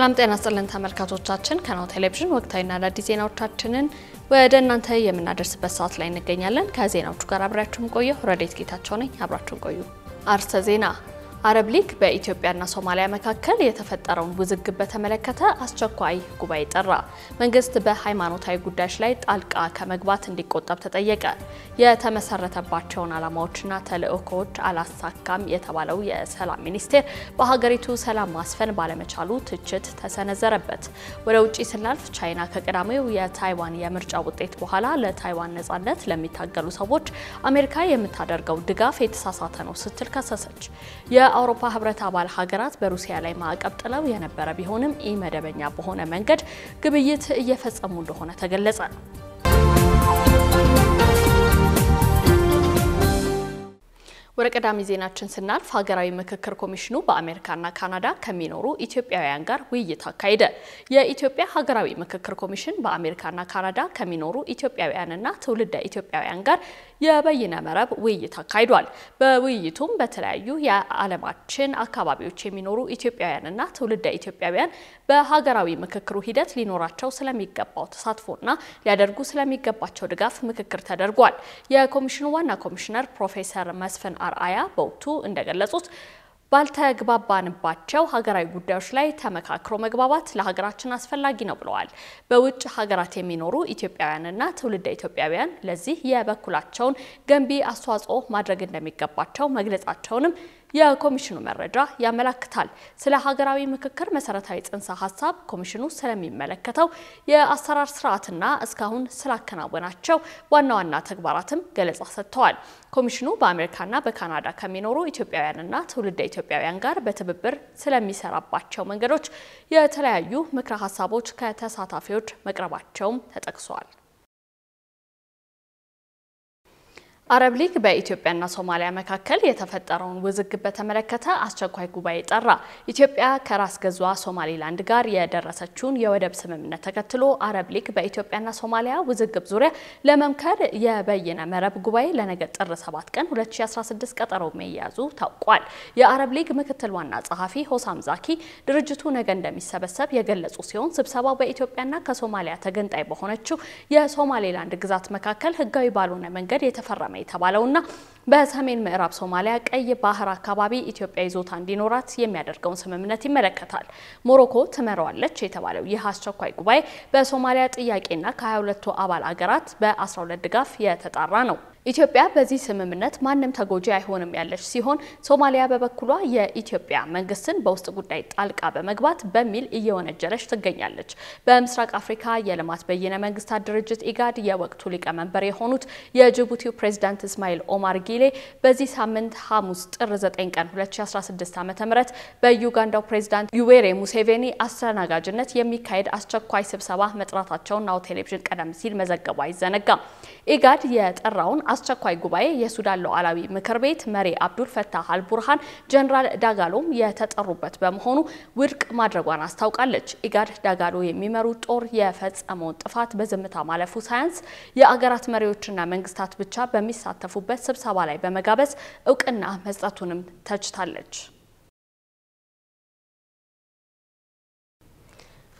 ሰላም ጤና ስጥልን ተመልካቾቻችን፣ ከናሁ ቴሌቪዥን ወቅታዊና አዳዲስ ዜናዎቻችንን ወደ እናንተ የምናደርስበት ሰዓት ላይ እንገኛለን። ከዜናዎቹ ጋር አብራችሁን ቆየ ረዴት ጌታቸው ነኝ። አብራችሁን ቆዩ። አርዕስተ ዜና አረብ ሊግ በኢትዮጵያና ሶማሊያ መካከል የተፈጠረውን ውዝግብ በተመለከተ አስቸኳይ ጉባኤ ጠራ። መንግስት በሃይማኖታዊ ጉዳዮች ላይ ጣልቃ ከመግባት እንዲቆጠብ ተጠየቀ። የተመሰረተባቸውን ዓላማዎችና ተልእኮዎች አላሳካም የተባለው የሰላም ሚኒስቴር በሀገሪቱ ሰላም ማስፈን ባለመቻሉ ትችት ተሰነዘረበት። ወደ ውጭ ስናልፍ ቻይና ከቀዳሚው የታይዋን የምርጫ ውጤት በኋላ ለታይዋን ነጻነት ለሚታገሉ ሰዎች አሜሪካ የምታደርገው ድጋፍ የተሳሳተ ነው ስትል ከሰሰች። የአውሮፓ ህብረት አባል ሀገራት በሩሲያ ላይ ማዕቀብ ጥለው የነበረ ቢሆንም ኢ መደበኛ በሆነ መንገድ ግብይት እየፈጸሙ እንደሆነ ተገለጸ። ወደ ቀዳሚ ዜናችን ስናልፍ ሀገራዊ ምክክር ኮሚሽኑ በአሜሪካና ካናዳ ከሚኖሩ ኢትዮጵያውያን ጋር ውይይት አካሄደ። የኢትዮጵያ ሀገራዊ ምክክር ኮሚሽን በአሜሪካና ካናዳ ከሚኖሩ ኢትዮጵያውያንና ትውልደ ኢትዮጵያውያን ጋር የበይነ መረብ ውይይት አካሂዷል። በውይይቱም በተለያዩ የዓለማችን አካባቢዎች የሚኖሩ ኢትዮጵያውያንና ትውልደ ኢትዮጵያውያን በሀገራዊ ምክክሩ ሂደት ሊኖራቸው ስለሚገባው ተሳትፎና ሊያደርጉ ስለሚገባቸው ድጋፍ ምክክር ተደርጓል። የኮሚሽኑ ዋና ኮሚሽነር ፕሮፌሰር መስፍን አርአያ በወቅቱ እንደገለጹት ባልተግባባንባቸው ሀገራዊ ጉዳዮች ላይ ተመካክሮ መግባባት ለሀገራችን አስፈላጊ ነው ብለዋል። በውጭ ሀገራት የሚኖሩ ኢትዮጵያውያንና ትውልደ ኢትዮጵያውያን ለዚህ የበኩላቸውን ገንቢ አስተዋጽኦ ማድረግ እንደሚገባቸው መግለጻቸውንም የኮሚሽኑ መረጃ ያመላክታል። ስለ ሀገራዊ ምክክር መሰረታዊ ጽንሰ ሀሳብ ኮሚሽኑ ስለሚመለከተው የአሰራር ስርዓትና እስካሁን ስላከናወናቸው ዋና ዋና ተግባራትም ገለጻ ሰጥተዋል። ኮሚሽኑ በአሜሪካና በካናዳ ከሚኖሩ ኢትዮጵያውያንና ትውልደ ኢትዮጵያውያን ጋር በትብብር ስለሚሰራባቸው መንገዶች የተለያዩ ምክረ ሀሳቦች ከተሳታፊዎች መቅረባቸውም ተጠቅሷል። አረብ ሊግ በኢትዮጵያና ሶማሊያ መካከል የተፈጠረውን ውዝግብ በተመለከተ አስቸኳይ ጉባኤ ጠራ። ኢትዮጵያ ከራስ ገዟ ሶማሊላንድ ጋር የደረሰችውን የወደብ ስምምነት ተከትሎ አረብ ሊግ በኢትዮጵያና ሶማሊያ ውዝግብ ዙሪያ ለመምከር የበይነ መረብ ጉባኤ ለነገ ጥር 7 ቀን 2016 ቀጠሮ መያዙ ታውቋል። የአረብ ሊግ ምክትል ዋና ጸሐፊ ሆሳም ዛኪ ድርጅቱ ነገ እንደሚሰበሰብ የገለጹ ሲሆን ስብሰባው በኢትዮጵያና ከሶማሊያ ተገንጣይ በሆነችው የሶማሌላንድ ግዛት መካከል ህጋዊ ባልሆነ መንገድ የተፈረመ ነው የተባለውና በሰሜን ምዕራብ ሶማሊያ ቀይ ባህር አካባቢ ኢትዮጵያ ይዞታ እንዲኖራት የሚያደርገውን ስምምነት ይመለከታል። ሞሮኮ ትመራዋለች የተባለው ይህ አስቸኳይ ጉባኤ በሶማሊያ ጥያቄና ከ22ቱ አባል አገራት በ12 ድጋፍ የተጣራ ነው። ኢትዮጵያ በዚህ ስምምነት ማንም ተጎጂ አይሆንም ያለች ሲሆን ሶማሊያ በበኩሏ የኢትዮጵያ መንግስትን በውስጥ ጉዳይ ጣልቃ በመግባት በሚል እየወነጀለች ትገኛለች። በምስራቅ አፍሪካ የልማት በይነ መንግስታት ድርጅት ኢጋድ የወቅቱ ሊቀመንበር የሆኑት የጅቡቲው ፕሬዝዳንት እስማኤል ኦማር ጊሌ በዚህ ሳምንት ሐሙስ ጥር 9 ቀን 2016 ዓ.ም በዩጋንዳው ፕሬዝዳንት ዩዌሬ ሙሴቬኒ አስተናጋጅነት የሚካሄድ አስቸኳይ ስብሰባ መጥራታቸውን ናሁ ቴሌቪዥን ቀደም ሲል መዘገቡ አይዘነጋም። ኢጋድ የጠራውን አስቸኳይ ጉባኤ የሱዳን ሉዓላዊ ምክር ቤት መሪ አብዱል ፈታህ አልቡርሃን ጀነራል ዳጋሎም የተጠሩበት በመሆኑ ውድቅ ማድረጓን አስታውቃለች። ኢጋድ ዳጋሎ የሚመሩት ጦር የፈጸመውን ጥፋት በዝምታ ማለፉ ሳያንስ የአገራት መሪዎችና መንግስታት ብቻ በሚሳተፉበት ስብሰባ ላይ በመጋበዝ እውቅና መስጠቱንም ተችታለች።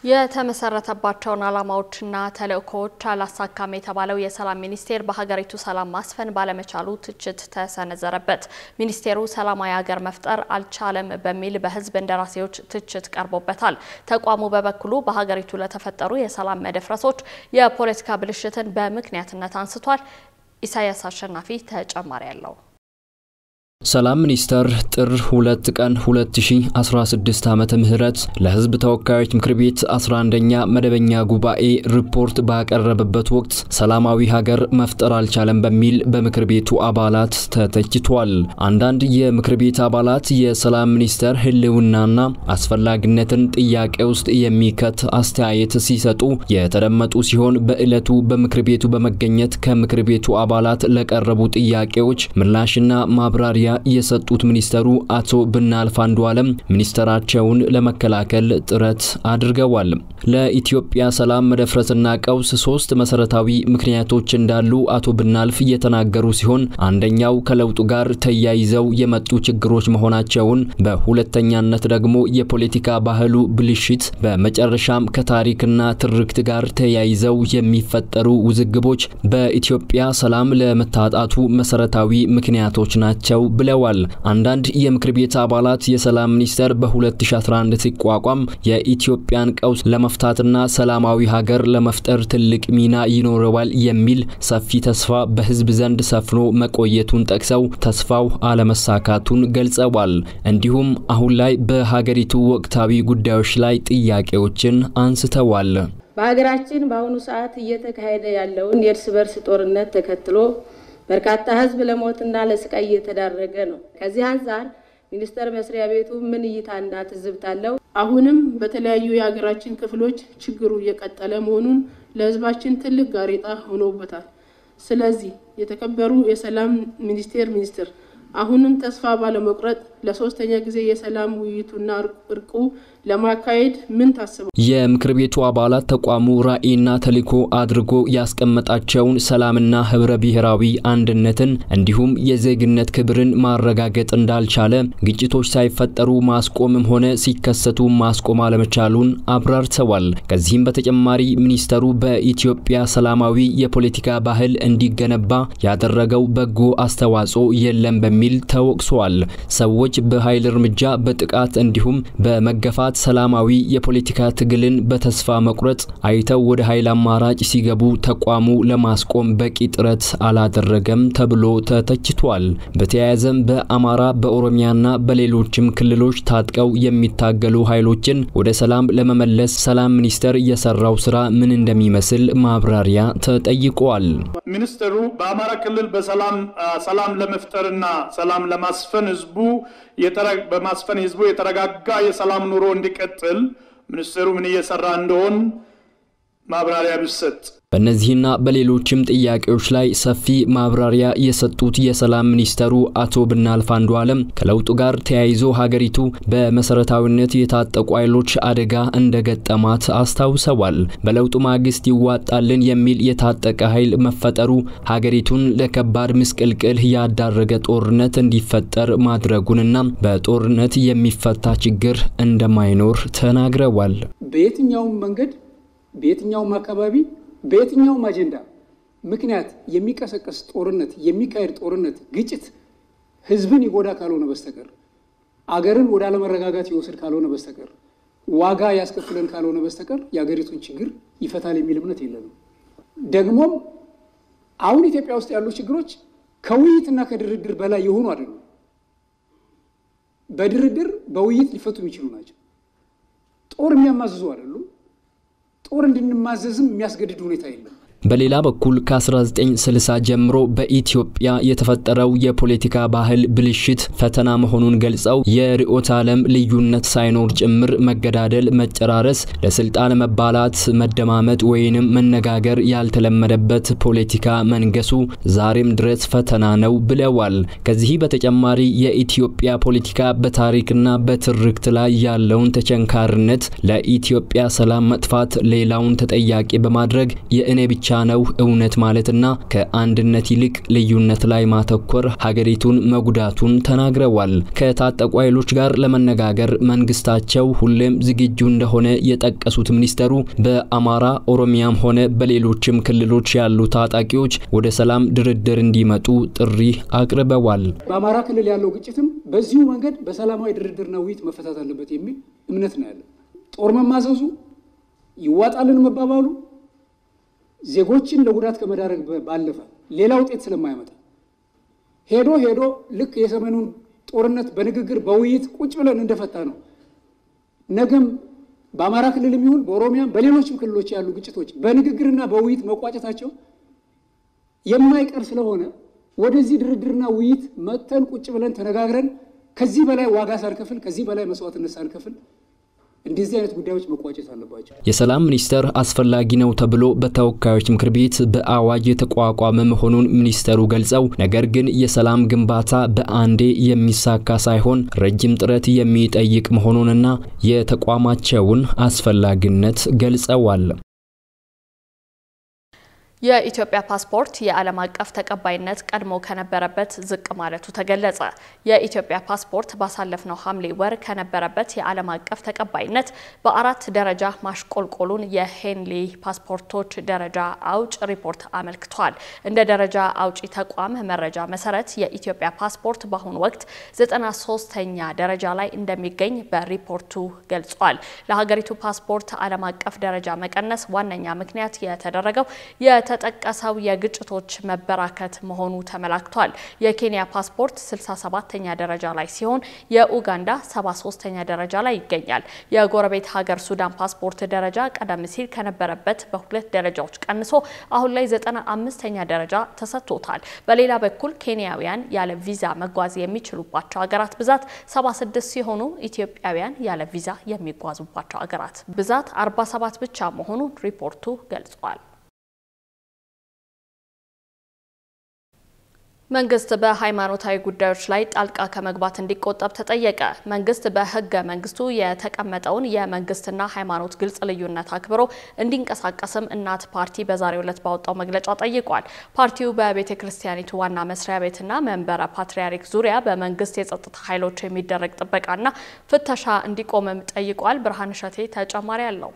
የተመሰረተባቸውን ዓላማዎችና ተልእኮዎች አላሳካም የተባለው የሰላም ሚኒስቴር በሀገሪቱ ሰላም ማስፈን ባለመቻሉ ትችት ተሰነዘረበት። ሚኒስቴሩ ሰላማዊ ሀገር መፍጠር አልቻለም በሚል በህዝብ እንደራሴዎች ትችት ቀርቦበታል። ተቋሙ በበኩሉ በሀገሪቱ ለተፈጠሩ የሰላም መደፍረሶች የፖለቲካ ብልሽትን በምክንያትነት አንስቷል። ኢሳያስ አሸናፊ ተጨማሪ ያለው። ሰላም ሚኒስቴር ጥር 2 ቀን 2016 ዓመተ ምህረት ለህዝብ ተወካዮች ምክር ቤት 11ኛ መደበኛ ጉባኤ ሪፖርት ባቀረበበት ወቅት ሰላማዊ ሀገር መፍጠር አልቻለም በሚል በምክር ቤቱ አባላት ተተችቷል። አንዳንድ የምክር ቤት አባላት የሰላም ሚኒስቴር ህልውናና አስፈላጊነትን ጥያቄ ውስጥ የሚከት አስተያየት ሲሰጡ የተደመጡ ሲሆን በዕለቱ በምክር ቤቱ በመገኘት ከምክር ቤቱ አባላት ለቀረቡ ጥያቄዎች ምላሽና ማብራሪያ ማብራሪያ የሰጡት ሚኒስተሩ አቶ ብናልፍ አንዱዓለም ሚኒስተራቸውን ለመከላከል ጥረት አድርገዋል። ለኢትዮጵያ ሰላም መደፍረስና ቀውስ ሶስት መሰረታዊ ምክንያቶች እንዳሉ አቶ ብናልፍ እየተናገሩ ሲሆን አንደኛው ከለውጡ ጋር ተያይዘው የመጡ ችግሮች መሆናቸውን፣ በሁለተኛነት ደግሞ የፖለቲካ ባህሉ ብልሽት፣ በመጨረሻም ከታሪክና ትርክት ጋር ተያይዘው የሚፈጠሩ ውዝግቦች በኢትዮጵያ ሰላም ለመታጣቱ መሰረታዊ ምክንያቶች ናቸው ብለዋል። አንዳንድ የምክር ቤት አባላት የሰላም ሚኒስቴር በ2011 ሲቋቋም የኢትዮጵያን ቀውስ ለመፍታትና ሰላማዊ ሀገር ለመፍጠር ትልቅ ሚና ይኖረዋል የሚል ሰፊ ተስፋ በህዝብ ዘንድ ሰፍኖ መቆየቱን ጠቅሰው ተስፋው አለመሳካቱን ገልጸዋል። እንዲሁም አሁን ላይ በሀገሪቱ ወቅታዊ ጉዳዮች ላይ ጥያቄዎችን አንስተዋል። በሀገራችን በአሁኑ ሰዓት እየተካሄደ ያለውን የእርስ በርስ ጦርነት ተከትሎ በርካታ ህዝብ ለሞትና ለስቃይ እየተዳረገ ነው። ከዚህ አንጻር ሚኒስቴር መስሪያ ቤቱ ምን እይታና ትዝብት አለው? አሁንም በተለያዩ የሀገራችን ክፍሎች ችግሩ እየቀጠለ መሆኑን ለህዝባችን ትልቅ ጋሬጣ ሆኖበታል። ስለዚህ የተከበሩ የሰላም ሚኒስቴር ሚኒስትር አሁንም ተስፋ ባለመቁረጥ ለሶስተኛ ጊዜ የሰላም ውይይቱና እርቁ ለማካሄድ ምን ታስበ? የምክር ቤቱ አባላት ተቋሙ ራዕይና ተልዕኮ አድርጎ ያስቀመጣቸውን ሰላምና ህብረ ብሔራዊ አንድነትን እንዲሁም የዜግነት ክብርን ማረጋገጥ እንዳልቻለ፣ ግጭቶች ሳይፈጠሩ ማስቆምም ሆነ ሲከሰቱ ማስቆም አለመቻሉን አብራርተዋል። ከዚህም በተጨማሪ ሚኒስተሩ በኢትዮጵያ ሰላማዊ የፖለቲካ ባህል እንዲገነባ ያደረገው በጎ አስተዋጽኦ የለም በሚል ተወቅሷል። ሰዎች በኃይል እርምጃ፣ በጥቃት እንዲሁም በመገፋት ሰላማዊ የፖለቲካ ትግልን በተስፋ መቁረጥ አይተው ወደ ኃይል አማራጭ ሲገቡ ተቋሙ ለማስቆም በቂ ጥረት አላደረገም ተብሎ ተተችቷል። በተያያዘም በአማራ በኦሮሚያና በሌሎችም ክልሎች ታጥቀው የሚታገሉ ኃይሎችን ወደ ሰላም ለመመለስ ሰላም ሚኒስቴር የሰራው ስራ ምን እንደሚመስል ማብራሪያ ተጠይቋል። ሚኒስትሩ በአማራ ክልል በሰላም ሰላም ለመፍጠርና ሰላም ለማስፈን ህዝቡ በማስፈን ህዝቡ የተረጋጋ የሰላም ኑሮ እንዲቀጥል ሚኒስቴሩ ምን እየሰራ እንደሆን ማብራሪያ ቢሰጥ በእነዚህና በሌሎችም ጥያቄዎች ላይ ሰፊ ማብራሪያ የሰጡት የሰላም ሚኒስተሩ አቶ ብናልፍ አንዱዓለም ከለውጡ ጋር ተያይዞ ሀገሪቱ በመሰረታዊነት የታጠቁ ኃይሎች አደጋ እንደገጠማት አስታውሰዋል። በለውጡ ማግስት ይዋጣልን የሚል የታጠቀ ኃይል መፈጠሩ ሀገሪቱን ለከባድ ምስቅልቅል ያዳረገ ጦርነት እንዲፈጠር ማድረጉንና በጦርነት የሚፈታ ችግር እንደማይኖር ተናግረዋል። በየትኛውም መንገድ በየትኛውም አካባቢ በየትኛውም አጀንዳ ምክንያት የሚቀሰቀስ ጦርነት፣ የሚካሄድ ጦርነት፣ ግጭት ህዝብን ይጎዳ ካልሆነ በስተቀር አገርን ወደ አለመረጋጋት ይወስድ ካልሆነ በስተቀር ዋጋ ያስከፍለን ካልሆነ በስተቀር የሀገሪቱን ችግር ይፈታል የሚል እምነት የለንም። ደግሞም አሁን ኢትዮጵያ ውስጥ ያሉ ችግሮች ከውይይትና ከድርድር በላይ የሆኑ አይደሉም። በድርድር በውይይት ሊፈቱ የሚችሉ ናቸው። ጦር የሚያማዝዙ አይደሉም። ጦር እንድንማዘዝም የሚያስገድድ ሁኔታ የለም። በሌላ በኩል ከ1960 ጀምሮ በኢትዮጵያ የተፈጠረው የፖለቲካ ባህል ብልሽት ፈተና መሆኑን ገልጸው የርዕዮተ ዓለም ልዩነት ሳይኖር ጭምር መገዳደል፣ መጨራረስ፣ ለስልጣን መባላት፣ መደማመጥ ወይንም መነጋገር ያልተለመደበት ፖለቲካ መንገሱ ዛሬም ድረስ ፈተና ነው ብለዋል። ከዚህ በተጨማሪ የኢትዮጵያ ፖለቲካ በታሪክና በትርክት ላይ ያለውን ተቸንካርነት ለኢትዮጵያ ሰላም መጥፋት ሌላውን ተጠያቂ በማድረግ የእኔ ብቻ ብቻ ነው እውነት ማለትና ከአንድነት ይልቅ ልዩነት ላይ ማተኮር ሀገሪቱን መጉዳቱን ተናግረዋል። ከታጠቁ ኃይሎች ጋር ለመነጋገር መንግስታቸው ሁሌም ዝግጁ እንደሆነ የጠቀሱት ሚኒስተሩ በአማራ ኦሮሚያም ሆነ በሌሎችም ክልሎች ያሉ ታጣቂዎች ወደ ሰላም ድርድር እንዲመጡ ጥሪ አቅርበዋል። በአማራ ክልል ያለው ግጭትም በዚሁ መንገድ በሰላማዊ ድርድርና ውይይት መፈታት አለበት የሚል እምነት ነው ያለ ጦር መማዘዙ ይዋጣልን መባባሉ ዜጎችን ለጉዳት ከመዳረግ ባለፈ ሌላ ውጤት ስለማያመጣ ሄዶ ሄዶ ልክ የሰሜኑን ጦርነት በንግግር በውይይት ቁጭ ብለን እንደፈታ ነው። ነገም በአማራ ክልልም ይሁን በኦሮሚያም በሌሎችም ክልሎች ያሉ ግጭቶች በንግግርና በውይይት መቋጨታቸው የማይቀር ስለሆነ ወደዚህ ድርድርና ውይይት መጥተን ቁጭ ብለን ተነጋግረን ከዚህ በላይ ዋጋ ሳንከፍል ከዚህ በላይ መስዋዕትነት ሳንከፍል እንደዚህ አይነት ጉዳዮች መቋጨት አለባቸው። የሰላም ሚኒስቴር አስፈላጊ ነው ተብሎ በተወካዮች ምክር ቤት በአዋጅ የተቋቋመ መሆኑን ሚኒስተሩ ገልጸው፣ ነገር ግን የሰላም ግንባታ በአንዴ የሚሳካ ሳይሆን ረጅም ጥረት የሚጠይቅ መሆኑንና የተቋማቸውን አስፈላጊነት ገልጸዋል። የኢትዮጵያ ፓስፖርት የዓለም አቀፍ ተቀባይነት ቀድሞ ከነበረበት ዝቅ ማለቱ ተገለጸ። የኢትዮጵያ ፓስፖርት ባሳለፍነው ሐምሌ ወር ከነበረበት የዓለም አቀፍ ተቀባይነት በአራት ደረጃ ማሽቆልቆሉን የሄንሊ ፓስፖርቶች ደረጃ አውጭ ሪፖርት አመልክቷል። እንደ ደረጃ አውጪ ተቋም መረጃ መሰረት የኢትዮጵያ ፓስፖርት በአሁኑ ወቅት 93ኛ ደረጃ ላይ እንደሚገኝ በሪፖርቱ ገልጿል። ለሀገሪቱ ፓስፖርት ዓለም አቀፍ ደረጃ መቀነስ ዋነኛ ምክንያት የተደረገው የተጠቀሰው የግጭቶች መበራከት መሆኑ ተመላክቷል። የኬንያ ፓስፖርት 67ኛ ደረጃ ላይ ሲሆን የኡጋንዳ 73ኛ ደረጃ ላይ ይገኛል። የጎረቤት ሀገር ሱዳን ፓስፖርት ደረጃ ቀደም ሲል ከነበረበት በሁለት ደረጃዎች ቀንሶ አሁን ላይ 95ኛ ደረጃ ተሰጥቶታል። በሌላ በኩል ኬንያውያን ያለ ቪዛ መጓዝ የሚችሉባቸው ሀገራት ብዛት 76 ሲሆኑ ኢትዮጵያውያን ያለ ቪዛ የሚጓዙባቸው ሀገራት ብዛት 47 ብቻ መሆኑን ሪፖርቱ ገልጿል። መንግስት በሃይማኖታዊ ጉዳዮች ላይ ጣልቃ ከመግባት እንዲቆጠብ ተጠየቀ። መንግስት በህገ መንግስቱ የተቀመጠውን የመንግስትና ሃይማኖት ግልጽ ልዩነት አክብሮ እንዲንቀሳቀስም እናት ፓርቲ በዛሬው ዕለት ባወጣው መግለጫ ጠይቋል። ፓርቲው በቤተ ክርስቲያኒቱ ዋና መስሪያ ቤትና መንበረ ፓትርያርክ ዙሪያ በመንግስት የጸጥታ ኃይሎች የሚደረግ ጥበቃና ፍተሻ እንዲቆምም ጠይቋል። ብርሃን እሸቴ ተጨማሪ አለው።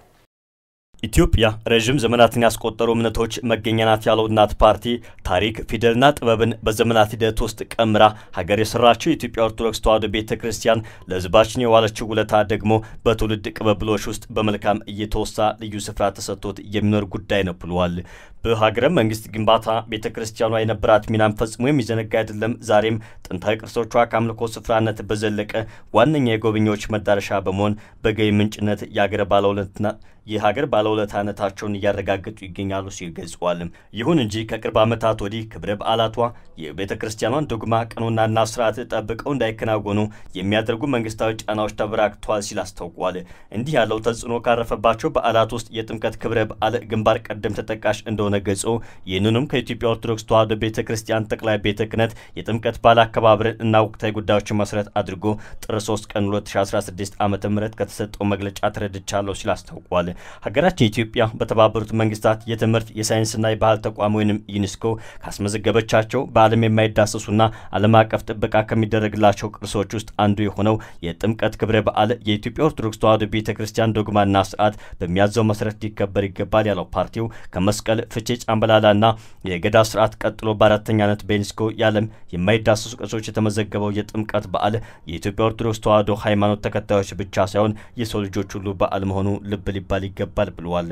ኢትዮጵያ ረዥም ዘመናትን ያስቆጠሩ እምነቶች መገኛ ናት ያለው እናት ፓርቲ ታሪክ፣ ፊደልና ጥበብን በዘመናት ሂደት ውስጥ ቀምራ ሀገር የሰራችው የኢትዮጵያ ኦርቶዶክስ ተዋህዶ ቤተ ክርስቲያን ለሕዝባችን የዋለችው ውለታ ደግሞ በትውልድ ቅብብሎች ውስጥ በመልካም እየተወሳ ልዩ ስፍራ ተሰጥቶት የሚኖር ጉዳይ ነው ብለዋል። በሀገረ መንግስት ግንባታ ቤተ ክርስቲያኗ የነበራት ሚናም ፈጽሞ የሚዘነጋ አይደለም። ዛሬም ጥንታዊ ቅርሶቿ ከአምልኮ ስፍራነት በዘለቀ ዋነኛ የጎብኚዎች መዳረሻ በመሆን በገቢ ምንጭነት የሀገር ባለውለትና የሀገር ባለውለታነታቸውን እያረጋገጡ ይገኛሉ ሲል ገልጸዋል። ይሁን እንጂ ከቅርብ ዓመታት ወዲህ ክብረ በዓላቷ የቤተ ክርስቲያኗን ዶግማ ቀኖናና ስርዓት ጠብቀው እንዳይከናወኑ የሚያደርጉ መንግስታዊ ጫናዎች ተበራክተዋል ሲል አስታውቋል። እንዲህ ያለው ተጽዕኖ ካረፈባቸው በዓላት ውስጥ የጥምቀት ክብረ በዓል ግንባር ቀደም ተጠቃሽ እንደሆነ እንደሆነ ገጹ ይህንንም ከኢትዮጵያ ኦርቶዶክስ ተዋሕዶ ቤተ ክርስቲያን ጠቅላይ ቤተ ክህነት የጥምቀት በዓል አከባበርን እና ወቅታዊ ጉዳዮችን መሰረት አድርጎ ጥር 3 ቀን 2016 ዓ ም ከተሰጠው መግለጫ ተረድቻለሁ ሲል አስታውቋል። ሀገራችን ኢትዮጵያ በተባበሩት መንግስታት የትምህርት የሳይንስና የባህል ተቋም ወይም ዩኒስኮ ካስመዘገበቻቸው በዓለም የማይዳሰሱና ዓለም አቀፍ ጥበቃ ከሚደረግላቸው ቅርሶች ውስጥ አንዱ የሆነው የጥምቀት ክብረ በዓል የኢትዮጵያ ኦርቶዶክስ ተዋሕዶ ቤተ ክርስቲያን ዶግማና ስርዓት በሚያዘው መሰረት ሊከበር ይገባል ያለው ፓርቲው ከመስቀል ፍቼ ጫምበላላና የገዳ ስርዓት ቀጥሎ በአራተኛነት በዩኔስኮ የዓለም የማይዳሰሱ ቅርሶች የተመዘገበው የጥምቀት በዓል የኢትዮጵያ ኦርቶዶክስ ተዋሕዶ ሃይማኖት ተከታዮች ብቻ ሳይሆን የሰው ልጆች ሁሉ በዓል መሆኑ ልብ ሊባል ይገባል ብለዋል።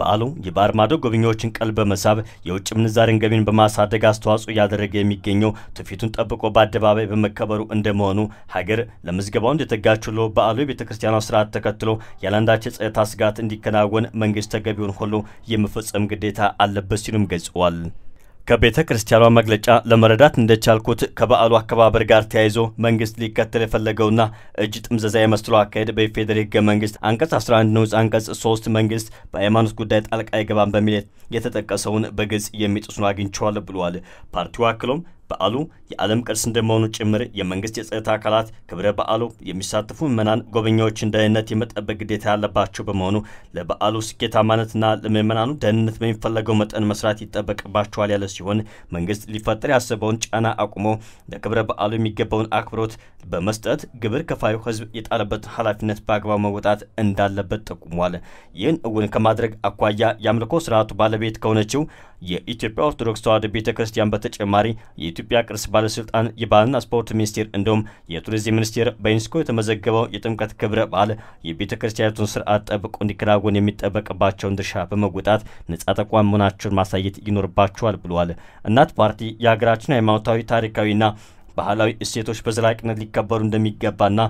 በዓሉ የባህር ማዶ ጎብኚዎችን ቀልብ በመሳብ የውጭ ምንዛሬን ገቢን በማሳደግ አስተዋጽኦ እያደረገ የሚገኘው ትውፊቱን ጠብቆ በአደባባይ በመከበሩ እንደመሆኑ ሀገር ለምዝገባው እንደተጋች ሁሉ በዓሉ የቤተ ክርስቲያኗ ስርዓት ተከትሎ ያለአንዳች የጸጥታ ስጋት እንዲከናወን መንግስት ተገቢውን ሁሉ የመፈጸም ግዴታ አለ አለበት ሲሉም ገልጸዋል። ከቤተ ክርስቲያኗ መግለጫ ለመረዳት እንደቻልኩት ከበዓሉ አከባበር ጋር ተያይዞ መንግስት ሊከተል የፈለገውና እጅ ጥምዘዛ የመስሎ አካሄድ በኢፌዴሪ ህገ መንግስት አንቀጽ 11 ንዑስ አንቀጽ 3 መንግስት በሃይማኖት ጉዳይ ጣልቃ አይገባም በሚል የተጠቀሰውን በግልጽ የሚጥሱን አግኝቸዋል ብለዋል። ፓርቲው አክሎም በዓሉ የዓለም ቅርስ እንደመሆኑ ጭምር የመንግስት የጸጥታ አካላት ክብረ በዓሉ የሚሳተፉ ምዕመናን ጎበኛዎችን ደህንነት የመጠበቅ ግዴታ ያለባቸው በመሆኑ ለበዓሉ ስኬታማነትና ለምዕመናኑ ደህንነት በሚፈለገው መጠን መስራት ይጠበቅባቸዋል ያለ ሲሆን መንግስት ሊፈጠር ያሰበውን ጫና አቁሞ ለክብረ በዓሉ የሚገባውን አክብሮት በመስጠት ግብር ከፋዩ ህዝብ የጣለበትን ኃላፊነት በአግባቡ መወጣት እንዳለበት ጠቁሟል። ይህን እውን ከማድረግ አኳያ የአምልኮ ስርዓቱ ባለቤት ከሆነችው የኢትዮጵያ ኦርቶዶክስ ተዋህዶ ቤተ ክርስቲያን በተጨማሪ የኢትዮጵያ ቅርስ ባለስልጣን፣ የባህልና ስፖርት ሚኒስቴር እንዲሁም የቱሪዝም ሚኒስቴር በዩኔስኮ የተመዘገበው የጥምቀት ክብረ በዓል የቤተ ክርስቲያኒቱን ስርዓት ጠብቆ እንዲከናወን የሚጠበቅባቸውን ድርሻ በመወጣት ነጻ ተቋም መሆናቸውን ማሳየት ይኖርባቸዋል ብለዋል። እናት ፓርቲ የሀገራችን ሃይማኖታዊ ታሪካዊና ባህላዊ እሴቶች በዘላቂነት ሊከበሩ እንደሚገባና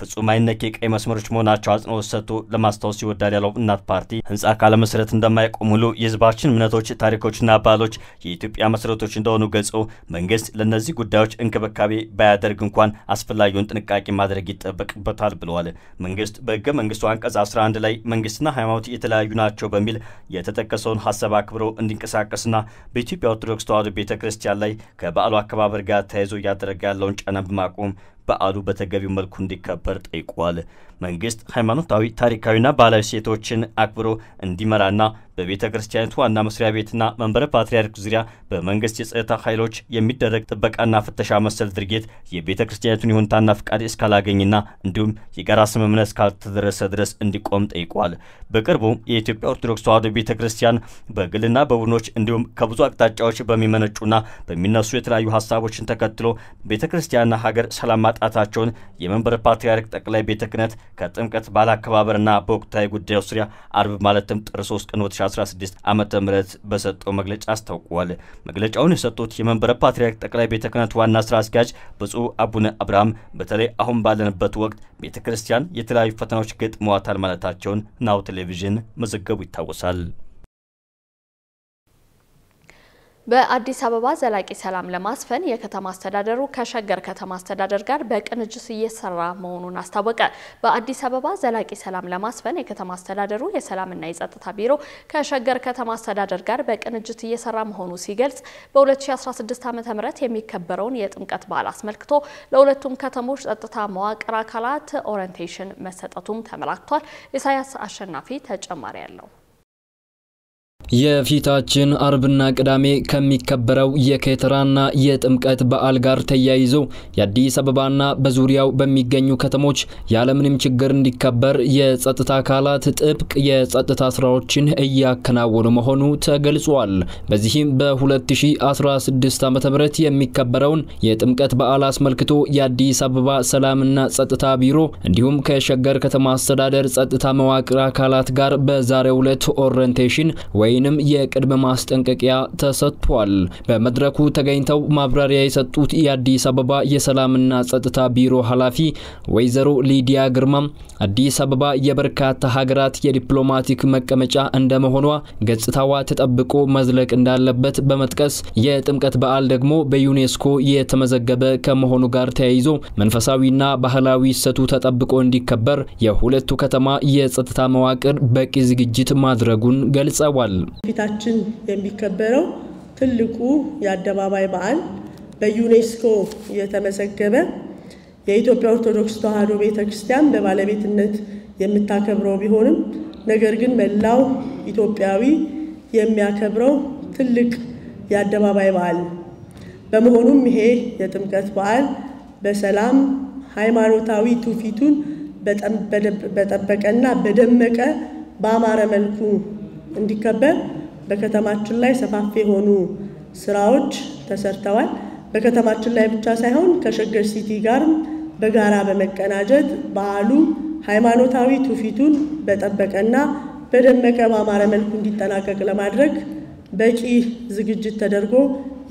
ፍጹም አይነኬ ቀይ መስመሮች መሆናቸው አጽንኦት ሰጥቶ ለማስታወስ ይወዳል ያለው እናት ፓርቲ ህንፃ ካለመሰረት እንደማይቆም ሁሉ የህዝባችን እምነቶች፣ ታሪኮችና ባህሎች የኢትዮጵያ መሰረቶች እንደሆኑ ገልጾ መንግስት ለእነዚህ ጉዳዮች እንክብካቤ ባያደርግ እንኳን አስፈላጊውን ጥንቃቄ ማድረግ ይጠበቅበታል ብለዋል። መንግስት በህገ መንግስቱ አንቀጽ 11 ላይ መንግስትና ሃይማኖት የተለያዩ ናቸው በሚል የተጠቀሰውን ሀሳብ አክብሮ እንዲንቀሳቀስና በኢትዮጵያ ኦርቶዶክስ ተዋህዶ ቤተ ክርስቲያን ላይ ከበዓሉ አከባበር ጋር ተያይዞ እያደረገ ያለውን ጫና በማቆም በዓሉ በተገቢው መልኩ እንዲከበር ጠይቋል። መንግስት ሃይማኖታዊ፣ ታሪካዊና ባህላዊ ሴቶችን አክብሮ እንዲመራና በቤተ ክርስቲያኒቱ ዋና መስሪያ ቤትና መንበረ ፓትርያርክ ዙሪያ በመንግስት የጸጥታ ኃይሎች የሚደረግ ጥበቃና ፍተሻ መሰል ድርጊት የቤተ ክርስቲያኒቱን ይሁንታና ፍቃድ እስካላገኝና እንዲሁም የጋራ ስምምነት እስካልተደረሰ ድረስ እንዲቆም ጠይቋል። በቅርቡ የኢትዮጵያ ኦርቶዶክስ ተዋሕዶ ቤተ ክርስቲያን በግልና በቡድኖች እንዲሁም ከብዙ አቅጣጫዎች በሚመነጩና በሚነሱ የተለያዩ ሀሳቦችን ተከትሎ ቤተ ክርስቲያንና ሀገር ሰላም ማጣታቸውን የመንበረ ፓትርያርክ ጠቅላይ ቤተ ክህነት ከጥምቀት በዓል አከባበርና በወቅታዊ ጉዳዮች ዙሪያ አርብ ማለትም ጥር 3 ቀን 2016 ዓ ም በሰጠው መግለጫ አስታውቋል። መግለጫውን የሰጡት የመንበረ ፓትርያርክ ጠቅላይ ቤተ ክህነት ዋና ስራ አስኪያጅ ብፁዕ አቡነ አብርሃም በተለይ አሁን ባለንበት ወቅት ቤተ ክርስቲያን የተለያዩ ፈተናዎች ገጥመዋታል ማለታቸውን ናሁ ቴሌቪዥን መዘገቡ ይታወሳል። በአዲስ አበባ ዘላቂ ሰላም ለማስፈን የከተማ አስተዳደሩ ከሸገር ከተማ አስተዳደር ጋር በቅንጅት እየሰራ መሆኑን አስታወቀ። በአዲስ አበባ ዘላቂ ሰላም ለማስፈን የከተማ አስተዳደሩ የሰላምና የጸጥታ ቢሮ ከሸገር ከተማ አስተዳደር ጋር በቅንጅት እየሰራ መሆኑ ሲገልጽ በ2016 ዓ ም የሚከበረውን የጥምቀት በዓል አስመልክቶ ለሁለቱም ከተሞች ጸጥታ መዋቅር አካላት ኦሪንቴሽን መሰጠቱም ተመላክቷል። ኢሳያስ አሸናፊ ተጨማሪ ያለው የፊታችን አርብና ቅዳሜ ከሚከበረው የኬትራና የጥምቀት በዓል ጋር ተያይዞ የአዲስ አበባና በዙሪያው በሚገኙ ከተሞች ያለምንም ችግር እንዲከበር የጸጥታ አካላት ጥብቅ የጸጥታ ስራዎችን እያከናወኑ መሆኑ ተገልጿል። በዚህም በ2016 ዓ ም የሚከበረውን የጥምቀት በዓል አስመልክቶ የአዲስ አበባ ሰላምና ጸጥታ ቢሮ እንዲሁም ከሸገር ከተማ አስተዳደር ጸጥታ መዋቅር አካላት ጋር በዛሬው ዕለት ኦሪንቴሽን ወይ ወይንም የቅድመ ማስጠንቀቂያ ተሰጥቷል። በመድረኩ ተገኝተው ማብራሪያ የሰጡት የአዲስ አበባ የሰላምና ጸጥታ ቢሮ ኃላፊ ወይዘሮ ሊዲያ ግርማ። አዲስ አበባ የበርካታ ሀገራት የዲፕሎማቲክ መቀመጫ እንደመሆኗ ገጽታዋ ተጠብቆ መዝለቅ እንዳለበት በመጥቀስ የጥምቀት በዓል ደግሞ በዩኔስኮ የተመዘገበ ከመሆኑ ጋር ተያይዞ መንፈሳዊና ባህላዊ እሰቱ ተጠብቆ እንዲከበር የሁለቱ ከተማ የጸጥታ መዋቅር በቂ ዝግጅት ማድረጉን ገልጸዋል። ፊታችን የሚከበረው ትልቁ የአደባባይ በዓል በዩኔስኮ የተመዘገበ የኢትዮጵያ ኦርቶዶክስ ተዋሕዶ ቤተ ክርስቲያን በባለቤትነት የምታከብረው ቢሆንም ነገር ግን መላው ኢትዮጵያዊ የሚያከብረው ትልቅ የአደባባይ በዓል በመሆኑም ይሄ የጥምቀት በዓል በሰላም ሃይማኖታዊ ትውፊቱን በጠበቀና በደመቀ በአማረ መልኩ እንዲከበር በከተማችን ላይ ሰፋፊ የሆኑ ስራዎች ተሰርተዋል። በከተማችን ላይ ብቻ ሳይሆን ከሸገር ሲቲ ጋርም በጋራ በመቀናጀት በዓሉ ሃይማኖታዊ ትውፊቱን በጠበቀና በደመቀ ባማረ መልኩ እንዲጠናቀቅ ለማድረግ በቂ ዝግጅት ተደርጎ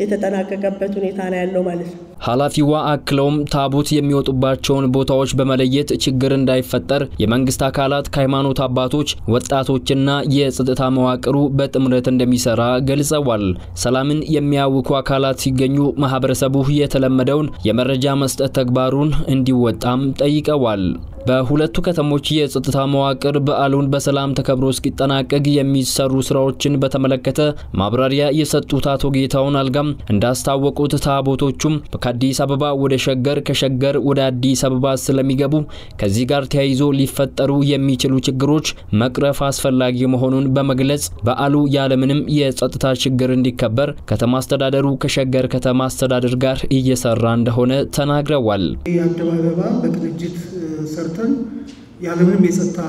የተጠናቀቀበት ሁኔታ ነው ያለው ማለት ነው። ኃላፊዋ አክለውም ታቦት የሚወጡባቸውን ቦታዎች በመለየት ችግር እንዳይፈጠር የመንግስት አካላት ከሃይማኖት አባቶች፣ ወጣቶችና የጸጥታ መዋቅሩ በጥምረት እንደሚሰራ ገልጸዋል። ሰላምን የሚያውኩ አካላት ሲገኙ ማህበረሰቡ የተለመደውን የመረጃ መስጠት ተግባሩን እንዲወጣም ጠይቀዋል። በሁለቱ ከተሞች የጸጥታ መዋቅር በዓሉን በሰላም ተከብሮ እስኪጠናቀቅ የሚሰሩ ስራዎችን በተመለከተ ማብራሪያ የሰጡት አቶ ጌታውን አልጋም እንዳስታወቁት ታቦቶቹም ከአዲስ አበባ ወደ ሸገር፣ ከሸገር ወደ አዲስ አበባ ስለሚገቡ ከዚህ ጋር ተያይዞ ሊፈጠሩ የሚችሉ ችግሮች መቅረፍ አስፈላጊ መሆኑን በመግለጽ በዓሉ ያለምንም የጸጥታ ችግር እንዲከበር ከተማ አስተዳደሩ ከሸገር ከተማ አስተዳደር ጋር እየሰራ እንደሆነ ተናግረዋል። በቅንጅት ሰርተን ያለምንም የጸጥታ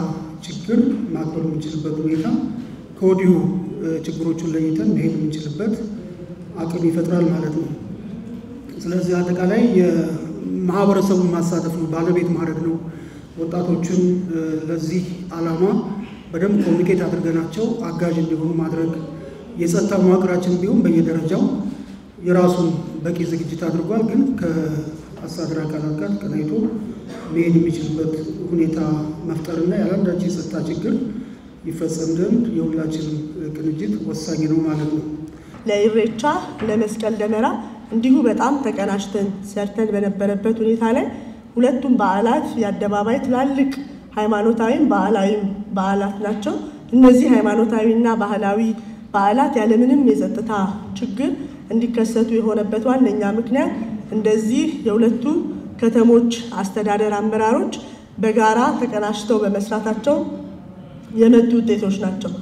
ችግር ማክበር የምንችልበት ሁኔታ ከወዲሁ ችግሮቹን ለይተን መሄድ የምንችልበት አቅም ይፈጥራል ማለት ነው። ስለዚህ አጠቃላይ የማህበረሰቡን ማሳተፍ ነው፣ ባለቤት ማድረግ ነው። ወጣቶችን ለዚህ ዓላማ በደንብ ኮሚኒኬት አድርገናቸው አጋዥ እንዲሆኑ ማድረግ የጸጥታ መዋቅራችን ቢሆን በየደረጃው የራሱን በቂ ዝግጅት አድርጓል። ግን ከአስተዳደር አካላት ጋር ቀናይቶ መሄድ የሚችልበት ሁኔታ መፍጠርና ያለአንዳች የጸጥታ ችግር ይፈጸም ዘንድ የሁላችንም ቅንጅት ወሳኝ ነው ማለት ነው። ለኢሬቻ ለመስቀል ደመራ እንዲሁ በጣም ተቀናጅተን ሰርተን በነበረበት ሁኔታ ላይ ሁለቱም በዓላት የአደባባይ ትላልቅ ሃይማኖታዊም ባህላዊም በዓላት ናቸው። እነዚህ ሃይማኖታዊና ባህላዊ በዓላት ያለምንም የጸጥታ ችግር እንዲከሰቱ የሆነበት ዋነኛ ምክንያት እንደዚህ የሁለቱ ከተሞች አስተዳደር አመራሮች በጋራ ተቀናጅተው በመስራታቸው የመጡ ውጤቶች ናቸው።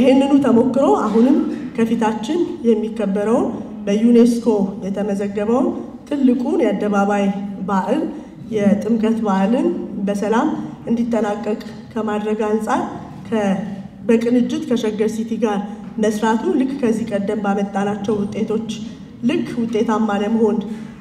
ይህንኑ ተሞክሮ አሁንም ከፊታችን የሚከበረውን በዩኔስኮ የተመዘገበውን ትልቁን የአደባባይ በዓል የጥምቀት በዓልን በሰላም እንዲጠናቀቅ ከማድረግ አንጻር በቅንጅት ከሸገር ሲቲ ጋር መስራቱ ልክ ከዚህ ቀደም ባመጣናቸው ውጤቶች ልክ ውጤታማ ለመሆን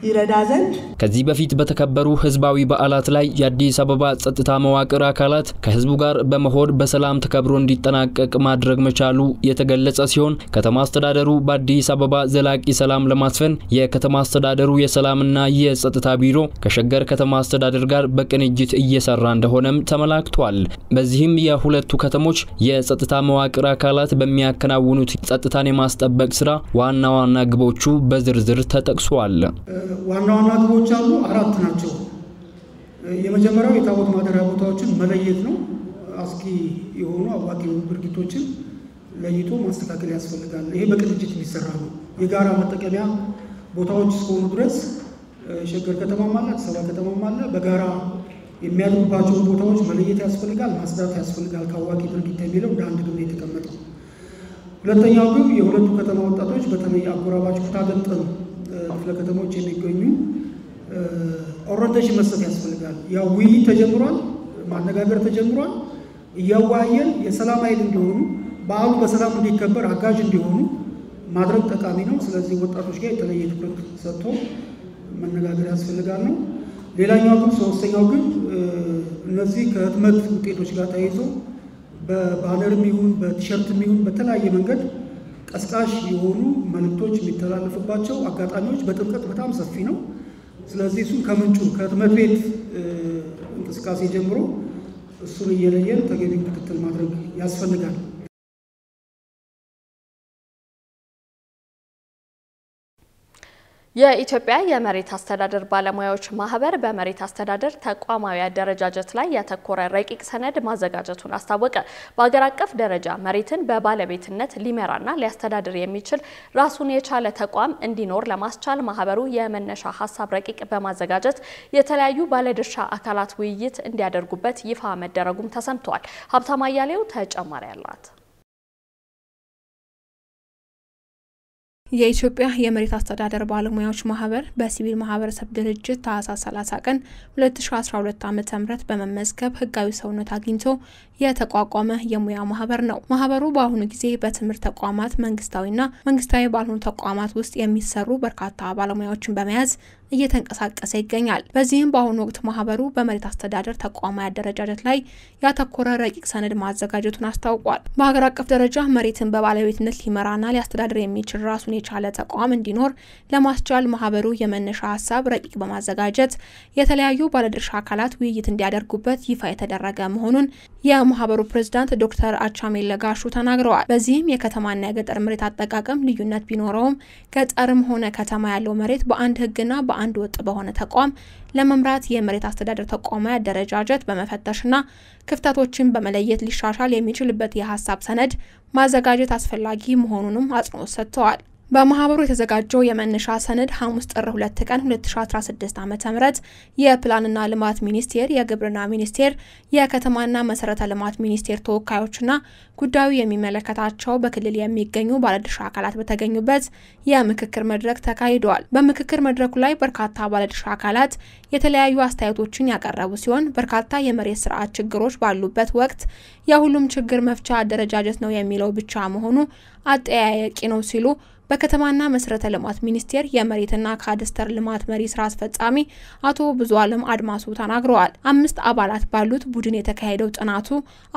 ይረዳ ዘንድ ከዚህ በፊት በተከበሩ ህዝባዊ በዓላት ላይ የአዲስ አበባ ጸጥታ መዋቅር አካላት ከህዝቡ ጋር በመሆን በሰላም ተከብሮ እንዲጠናቀቅ ማድረግ መቻሉ የተገለጸ ሲሆን ከተማ አስተዳደሩ በአዲስ አበባ ዘላቂ ሰላም ለማስፈን የከተማ አስተዳደሩ የሰላምና የጸጥታ ቢሮ ከሸገር ከተማ አስተዳደር ጋር በቅንጅት እየሰራ እንደሆነም ተመላክቷል። በዚህም የሁለቱ ከተሞች የጸጥታ መዋቅር አካላት በሚያከናውኑት ጸጥታን የማስጠበቅ ስራ ዋና ዋና ግቦቹ በዝርዝር ተጠቅሷል። ዋና ዋና ግቦች አሉ። አራት ናቸው። የመጀመሪያው የታቦት ማደሪያ ቦታዎችን መለየት ነው። አስጊ የሆኑ አዋቂ ድርጊቶችን ለይቶ ማስተካከል ያስፈልጋል። ይሄ በቅንጅት የሚሰራ ነው። የጋራ መጠቀሚያ ቦታዎች እስከሆኑ ድረስ ሸገር ከተማም አለ፣ አዲስ አበባ ከተማም አለ። በጋራ የሚያድሩባቸውን ቦታዎች መለየት ያስፈልጋል፣ ማጽዳት ያስፈልጋል ከአዋቂ ድርጊት የሚለው እንደ አንድ ግብ የተቀመጠው። ሁለተኛው ግብ የሁለቱ ከተማ ወጣቶች በተለይ አጎራባች ኩታ ገጠም ክፍለ ከተሞች የሚገኙ ኦሪንቴሽን መስጠት ያስፈልጋል። ያው ውይይት ተጀምሯል፣ ማነጋገር ተጀምሯል። እያወያየን የሰላም ኃይል እንዲሆኑ በዓሉ በሰላም እንዲከበር አጋዥ እንዲሆኑ ማድረግ ጠቃሚ ነው። ስለዚህ ወጣቶች ጋር የተለየ ትኩረት ሰጥቶ መነጋገር ያስፈልጋል ነው። ሌላኛው ግን ሶስተኛው ግን እነዚህ ከህትመት ውጤቶች ጋር ተያይዞ በባነርም ይሁን በቲሸርትም ይሁን በተለያየ መንገድ ቀስቃሽ የሆኑ መልእክቶች የሚተላለፍባቸው አጋጣሚዎች በጥምቀት በጣም ሰፊ ነው። ስለዚህ እሱን ከምንጩ ከትምህርት ቤት እንቅስቃሴ ጀምሮ እሱን እየለየን ተገቢ ክትትል ማድረግ ያስፈልጋል። የኢትዮጵያ የመሬት አስተዳደር ባለሙያዎች ማህበር በመሬት አስተዳደር ተቋማዊ አደረጃጀት ላይ ያተኮረ ረቂቅ ሰነድ ማዘጋጀቱን አስታወቀ። በአገር አቀፍ ደረጃ መሬትን በባለቤትነት ሊመራና ሊያስተዳድር የሚችል ራሱን የቻለ ተቋም እንዲኖር ለማስቻል ማህበሩ የመነሻ ሀሳብ ረቂቅ በማዘጋጀት የተለያዩ ባለድርሻ አካላት ውይይት እንዲያደርጉበት ይፋ መደረጉም ተሰምተዋል። ሀብታም አያሌው ተጨማሪ አላት። የኢትዮጵያ የመሬት አስተዳደር ባለሙያዎች ማህበር በሲቪል ማህበረሰብ ድርጅት ታህሳስ 30 ቀን 2012 ዓ ም በመመዝገብ ህጋዊ ሰውነት አግኝቶ የተቋቋመ የሙያ ማህበር ነው። ማህበሩ በአሁኑ ጊዜ በትምህርት ተቋማት፣ መንግስታዊና መንግስታዊ ባልሆኑ ተቋማት ውስጥ የሚሰሩ በርካታ ባለሙያዎችን በመያዝ እየተንቀሳቀሰ ይገኛል። በዚህም በአሁኑ ወቅት ማህበሩ በመሬት አስተዳደር ተቋማዊ አደረጃጀት ላይ ያተኮረ ረቂቅ ሰነድ ማዘጋጀቱን አስታውቋል። በሀገር አቀፍ ደረጃ መሬትን በባለቤትነት ሊመራና ሊያስተዳድር የሚችል ራሱን የቻለ ተቋም እንዲኖር ለማስቻል ማህበሩ የመነሻ ሀሳብ ረቂቅ በማዘጋጀት የተለያዩ ባለድርሻ አካላት ውይይት እንዲያደርጉበት ይፋ የተደረገ መሆኑን የማህበሩ ፕሬዝዳንት ዶክተር አቻሜ ለጋሹ ተናግረዋል። በዚህም የከተማና የገጠር መሬት አጠቃቀም ልዩነት ቢኖረውም ገጠርም ሆነ ከተማ ያለው መሬት በአንድ ህግና በአንድ ወጥ በሆነ ተቋም ለመምራት የመሬት አስተዳደር ተቋማዊ አደረጃጀት በመፈተሽና ክፍተቶችን በመለየት ሊሻሻል የሚችልበት የሀሳብ ሰነድ ማዘጋጀት አስፈላጊ መሆኑንም አጽንኦት ሰጥተዋል። በማህበሩ የተዘጋጀው የመነሻ ሰነድ ሐሙስ ጥር 2 ቀን 2016 ዓ ም የፕላንና ልማት ሚኒስቴር፣ የግብርና ሚኒስቴር፣ የከተማና መሰረተ ልማት ሚኒስቴር ተወካዮችና ጉዳዩ የሚመለከታቸው በክልል የሚገኙ ባለድርሻ አካላት በተገኙበት የምክክር መድረክ ተካሂደዋል። በምክክር መድረኩ ላይ በርካታ ባለድርሻ አካላት የተለያዩ አስተያየቶችን ያቀረቡ ሲሆን በርካታ የመሬት ስርዓት ችግሮች ባሉበት ወቅት የሁሉም ችግር መፍቻ አደረጃጀት ነው የሚለው ብቻ መሆኑ አጠያያቂ ነው ሲሉ በከተማና መሰረተ ልማት ሚኒስቴር የመሬትና ካድስተር ልማት መሪ ስራ አስፈጻሚ አቶ ብዙ አለም አድማሱ ተናግረዋል። አምስት አባላት ባሉት ቡድን የተካሄደው ጥናቱ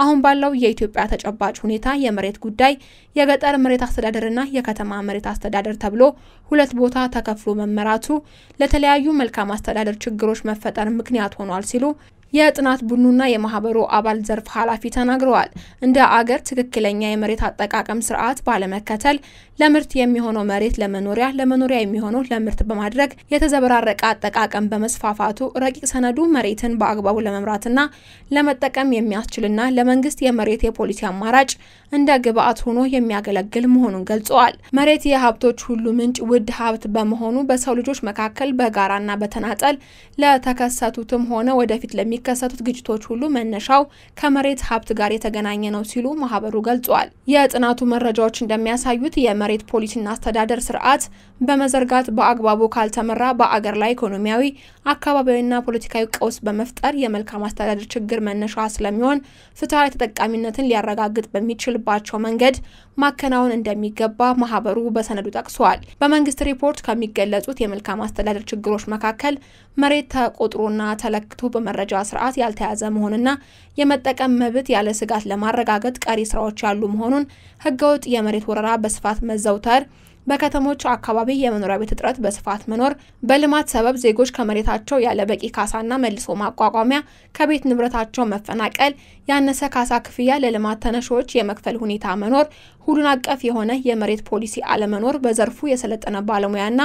አሁን ባለው የኢትዮጵያ ተጨባጭ ሁኔታ የመሬት ጉዳይ የገጠር መሬት አስተዳደርና የከተማ መሬት አስተዳደር ተብሎ ሁለት ቦታ ተከፍሎ መመራቱ ለተለያዩ መልካም አስተዳደር ችግሮች መፈጠር ምክንያት ሆኗል ሲሉ የጥናት ቡድኑና የማህበሩ አባል ዘርፍ ኃላፊ ተናግረዋል። እንደ አገር ትክክለኛ የመሬት አጠቃቀም ስርዓት ባለመከተል ለምርት የሚሆነው መሬት ለመኖሪያ፣ ለመኖሪያ የሚሆነው ለምርት በማድረግ የተዘበራረቀ አጠቃቀም በመስፋፋቱ ረቂቅ ሰነዱ መሬትን በአግባቡ ለመምራትና ለመጠቀም የሚያስችልና ለመንግስት የመሬት የፖሊሲ አማራጭ እንደ ግብአት ሆኖ የሚያገለግል መሆኑን ገልጸዋል። መሬት የሀብቶች ሁሉ ምንጭ፣ ውድ ሀብት በመሆኑ በሰው ልጆች መካከል በጋራና በተናጠል ለተከሰቱትም ሆነ ወደፊት ለሚከሰቱት ግጭቶች ሁሉ መነሻው ከመሬት ሀብት ጋር የተገናኘ ነው ሲሉ ማህበሩ ገልጿል። የጥናቱ መረጃዎች እንደሚያሳዩት የመሬት ፖሊሲና አስተዳደር ስርዓት በመዘርጋት በአግባቡ ካልተመራ በአገር ላይ ኢኮኖሚያዊ፣ አካባቢያዊና ፖለቲካዊ ቀውስ በመፍጠር የመልካም አስተዳደር ችግር መነሻ ስለሚሆን ፍትሐዊ ተጠቃሚነትን ሊያረጋግጥ በሚችልባቸው መንገድ ማከናወን እንደሚገባ ማህበሩ በሰነዱ ጠቅሷል። በመንግስት ሪፖርት ከሚገለጹት የመልካም አስተዳደር ችግሮች መካከል መሬት ተቆጥሮና ተለክቶ በመረጃ ስርዓት ያልተያዘ መሆንና የመጠቀም መብት ያለ ስጋት ለማረጋገጥ ቀሪ ስራዎች ያሉ መሆኑን፣ ህገወጥ የመሬት ወረራ በስፋት መዘውተር፣ በከተሞች አካባቢ የመኖሪያ ቤት እጥረት በስፋት መኖር በልማት ሰበብ ዜጎች ከመሬታቸው ያለ በቂ ካሳና መልሶ ማቋቋሚያ ከቤት ንብረታቸው መፈናቀል፣ ያነሰ ካሳ ክፍያ ለልማት ተነሺዎች የመክፈል ሁኔታ መኖር፣ ሁሉን አቀፍ የሆነ የመሬት ፖሊሲ አለመኖር፣ በዘርፉ የሰለጠነ ባለሙያና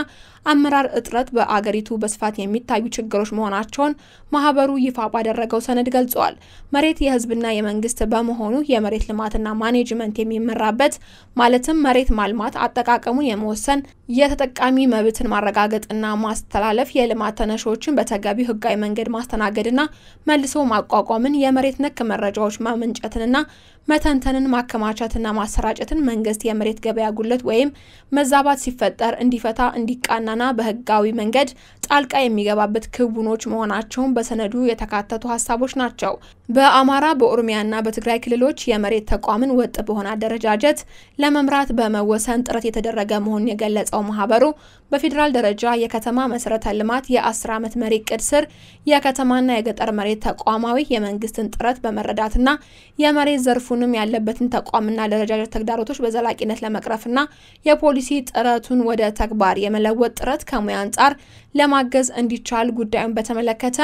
አመራር እጥረት በአገሪቱ በስፋት የሚታዩ ችግሮች መሆናቸውን ማህበሩ ይፋ ባደረገው ሰነድ ገልጿል። መሬት የህዝብና የመንግስት በመሆኑ የመሬት ልማትና ማኔጅመንት የሚመራበት ማለትም መሬት ማልማት አጠቃቀሙን የመወሰን የተጠቃሚ መብትን ማረጋገጥና ማስተላለፍ የልማት ተነሾችን በተገቢው ህጋዊ መንገድ ማስተናገድና መልሶ ማቋቋምን የመሬት ነክ መረጃዎች ማመንጨትንና መተንተንን ማከማቸትና ማሰራጨትን መንግስት የመሬት ገበያ ጉለት ወይም መዛባት ሲፈጠር እንዲፈታ እንዲቃናና በህጋዊ መንገድ ጣልቃ የሚገባበት ክቡኖች መሆናቸውን በሰነዱ የተካተቱ ሀሳቦች ናቸው። በአማራ በኦሮሚያና በትግራይ ክልሎች የመሬት ተቋምን ወጥ በሆነ አደረጃጀት ለመምራት በመወሰን ጥረት የተደረገ መሆኑን የገለጸው ማህበሩ በፌዴራል ደረጃ የከተማ መሰረተ ልማት የአስር ዓመት መሪ እቅድ ስር የከተማና የገጠር መሬት ተቋማዊ የመንግስትን ጥረት በመረዳትና የመሬት ዘርፉ አሁንም ያለበትን ተቋምና አደረጃጀት ተግዳሮቶች በዘላቂነት ለመቅረፍና የፖሊሲ ጥረቱን ወደ ተግባር የመለወጥ ጥረት ከሙያ አንጻር ለማገዝ እንዲቻል ጉዳዩን በተመለከተ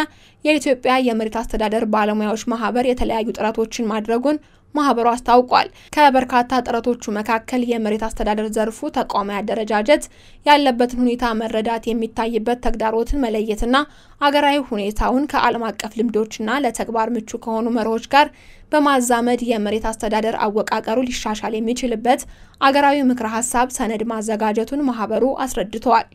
የኢትዮጵያ የመሬት አስተዳደር ባለሙያዎች ማህበር የተለያዩ ጥረቶችን ማድረጉን ማህበሩ አስታውቋል። ከበርካታ ጥረቶቹ መካከል የመሬት አስተዳደር ዘርፉ ተቋማዊ አደረጃጀት ያለበትን ሁኔታ መረዳት፣ የሚታይበት ተግዳሮትን መለየትና አገራዊ ሁኔታውን ከዓለም አቀፍ ልምዶችና ለተግባር ምቹ ከሆኑ መርሆች ጋር በማዛመድ የመሬት አስተዳደር አወቃቀሩ ሊሻሻል የሚችልበት አገራዊ ምክረ ሀሳብ ሰነድ ማዘጋጀቱን ማህበሩ አስረድተዋል።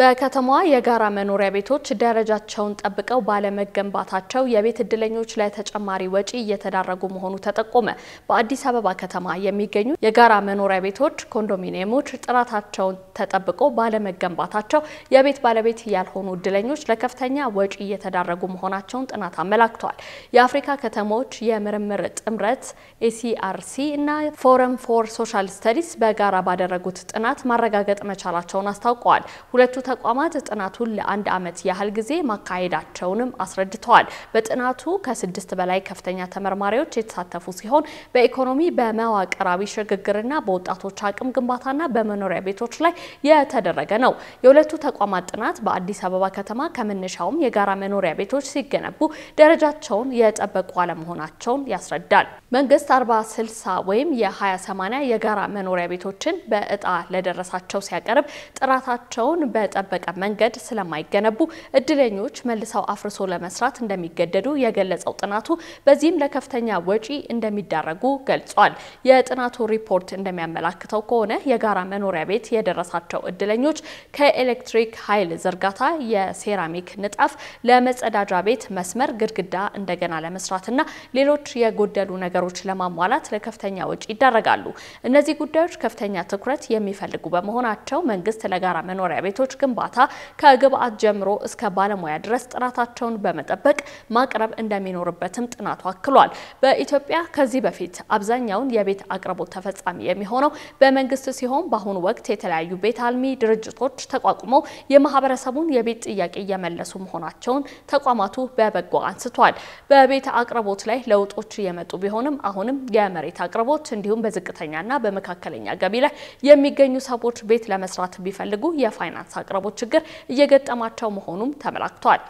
በከተማዋ የጋራ መኖሪያ ቤቶች ደረጃቸውን ጠብቀው ባለመገንባታቸው የቤት እድለኞች ላይ ተጨማሪ ወጪ እየተዳረጉ መሆኑ ተጠቆመ። በአዲስ አበባ ከተማ የሚገኙ የጋራ መኖሪያ ቤቶች፣ ኮንዶሚኒየሞች ጥራታቸውን ተጠብቆ ባለመገንባታቸው የቤት ባለቤት ያልሆኑ እድለኞች ለከፍተኛ ወጪ እየተዳረጉ መሆናቸውን ጥናት አመላክቷል። የአፍሪካ ከተሞች የምርምር ጥምረት ኤሲአርሲ እና ፎረም ፎር ሶሻል ስተዲስ በጋራ ባደረጉት ጥናት ማረጋገጥ መቻላቸውን አስታውቀዋል። ሁለቱ ተቋማት ጥናቱን ለአንድ ዓመት ያህል ጊዜ ማካሄዳቸውንም አስረድተዋል። በጥናቱ ከስድስት በላይ ከፍተኛ ተመርማሪዎች የተሳተፉ ሲሆን በኢኮኖሚ በመዋቅራዊ ሽግግርና በወጣቶች አቅም ግንባታና በመኖሪያ ቤቶች ላይ የተደረገ ነው። የሁለቱ ተቋማት ጥናት በአዲስ አበባ ከተማ ከመነሻውም የጋራ መኖሪያ ቤቶች ሲገነቡ ደረጃቸውን የጠበቁ አለመሆናቸውን ያስረዳል። መንግስት 40 60 ወይም የ20 80 የጋራ መኖሪያ ቤቶችን በእጣ ለደረሳቸው ሲያቀርብ ጥራታቸውን በ በጠበቀ መንገድ ስለማይገነቡ እድለኞች መልሰው አፍርሶ ለመስራት እንደሚገደዱ የገለጸው ጥናቱ በዚህም ለከፍተኛ ወጪ እንደሚዳረጉ ገልጿል። የጥናቱ ሪፖርት እንደሚያመላክተው ከሆነ የጋራ መኖሪያ ቤት የደረሳቸው እድለኞች ከኤሌክትሪክ ኃይል ዝርጋታ፣ የሴራሚክ ንጣፍ፣ ለመጸዳጃ ቤት መስመር፣ ግድግዳ እንደገና ለመስራትና ሌሎች የጎደሉ ነገሮች ለማሟላት ለከፍተኛ ወጪ ይዳረጋሉ። እነዚህ ጉዳዮች ከፍተኛ ትኩረት የሚፈልጉ በመሆናቸው መንግስት ለጋራ መኖሪያ ቤቶች ግንባታ ከግብአት ጀምሮ እስከ ባለሙያ ድረስ ጥራታቸውን በመጠበቅ ማቅረብ እንደሚኖርበትም ጥናቱ አክሏል። በኢትዮጵያ ከዚህ በፊት አብዛኛውን የቤት አቅርቦት ተፈጻሚ የሚሆነው በመንግስት ሲሆን በአሁኑ ወቅት የተለያዩ ቤት አልሚ ድርጅቶች ተቋቁመው የማህበረሰቡን የቤት ጥያቄ እየመለሱ መሆናቸውን ተቋማቱ በበጎ አንስቷል። በቤት አቅርቦት ላይ ለውጦች እየመጡ ቢሆንም አሁንም የመሬት አቅርቦት እንዲሁም በዝቅተኛና በመካከለኛ ገቢ ላይ የሚገኙ ሰዎች ቤት ለመስራት ቢፈልጉ የፋይናንስ አቅርቦት አቅርቦት ችግር እየገጠማቸው መሆኑም ተመላክቷል።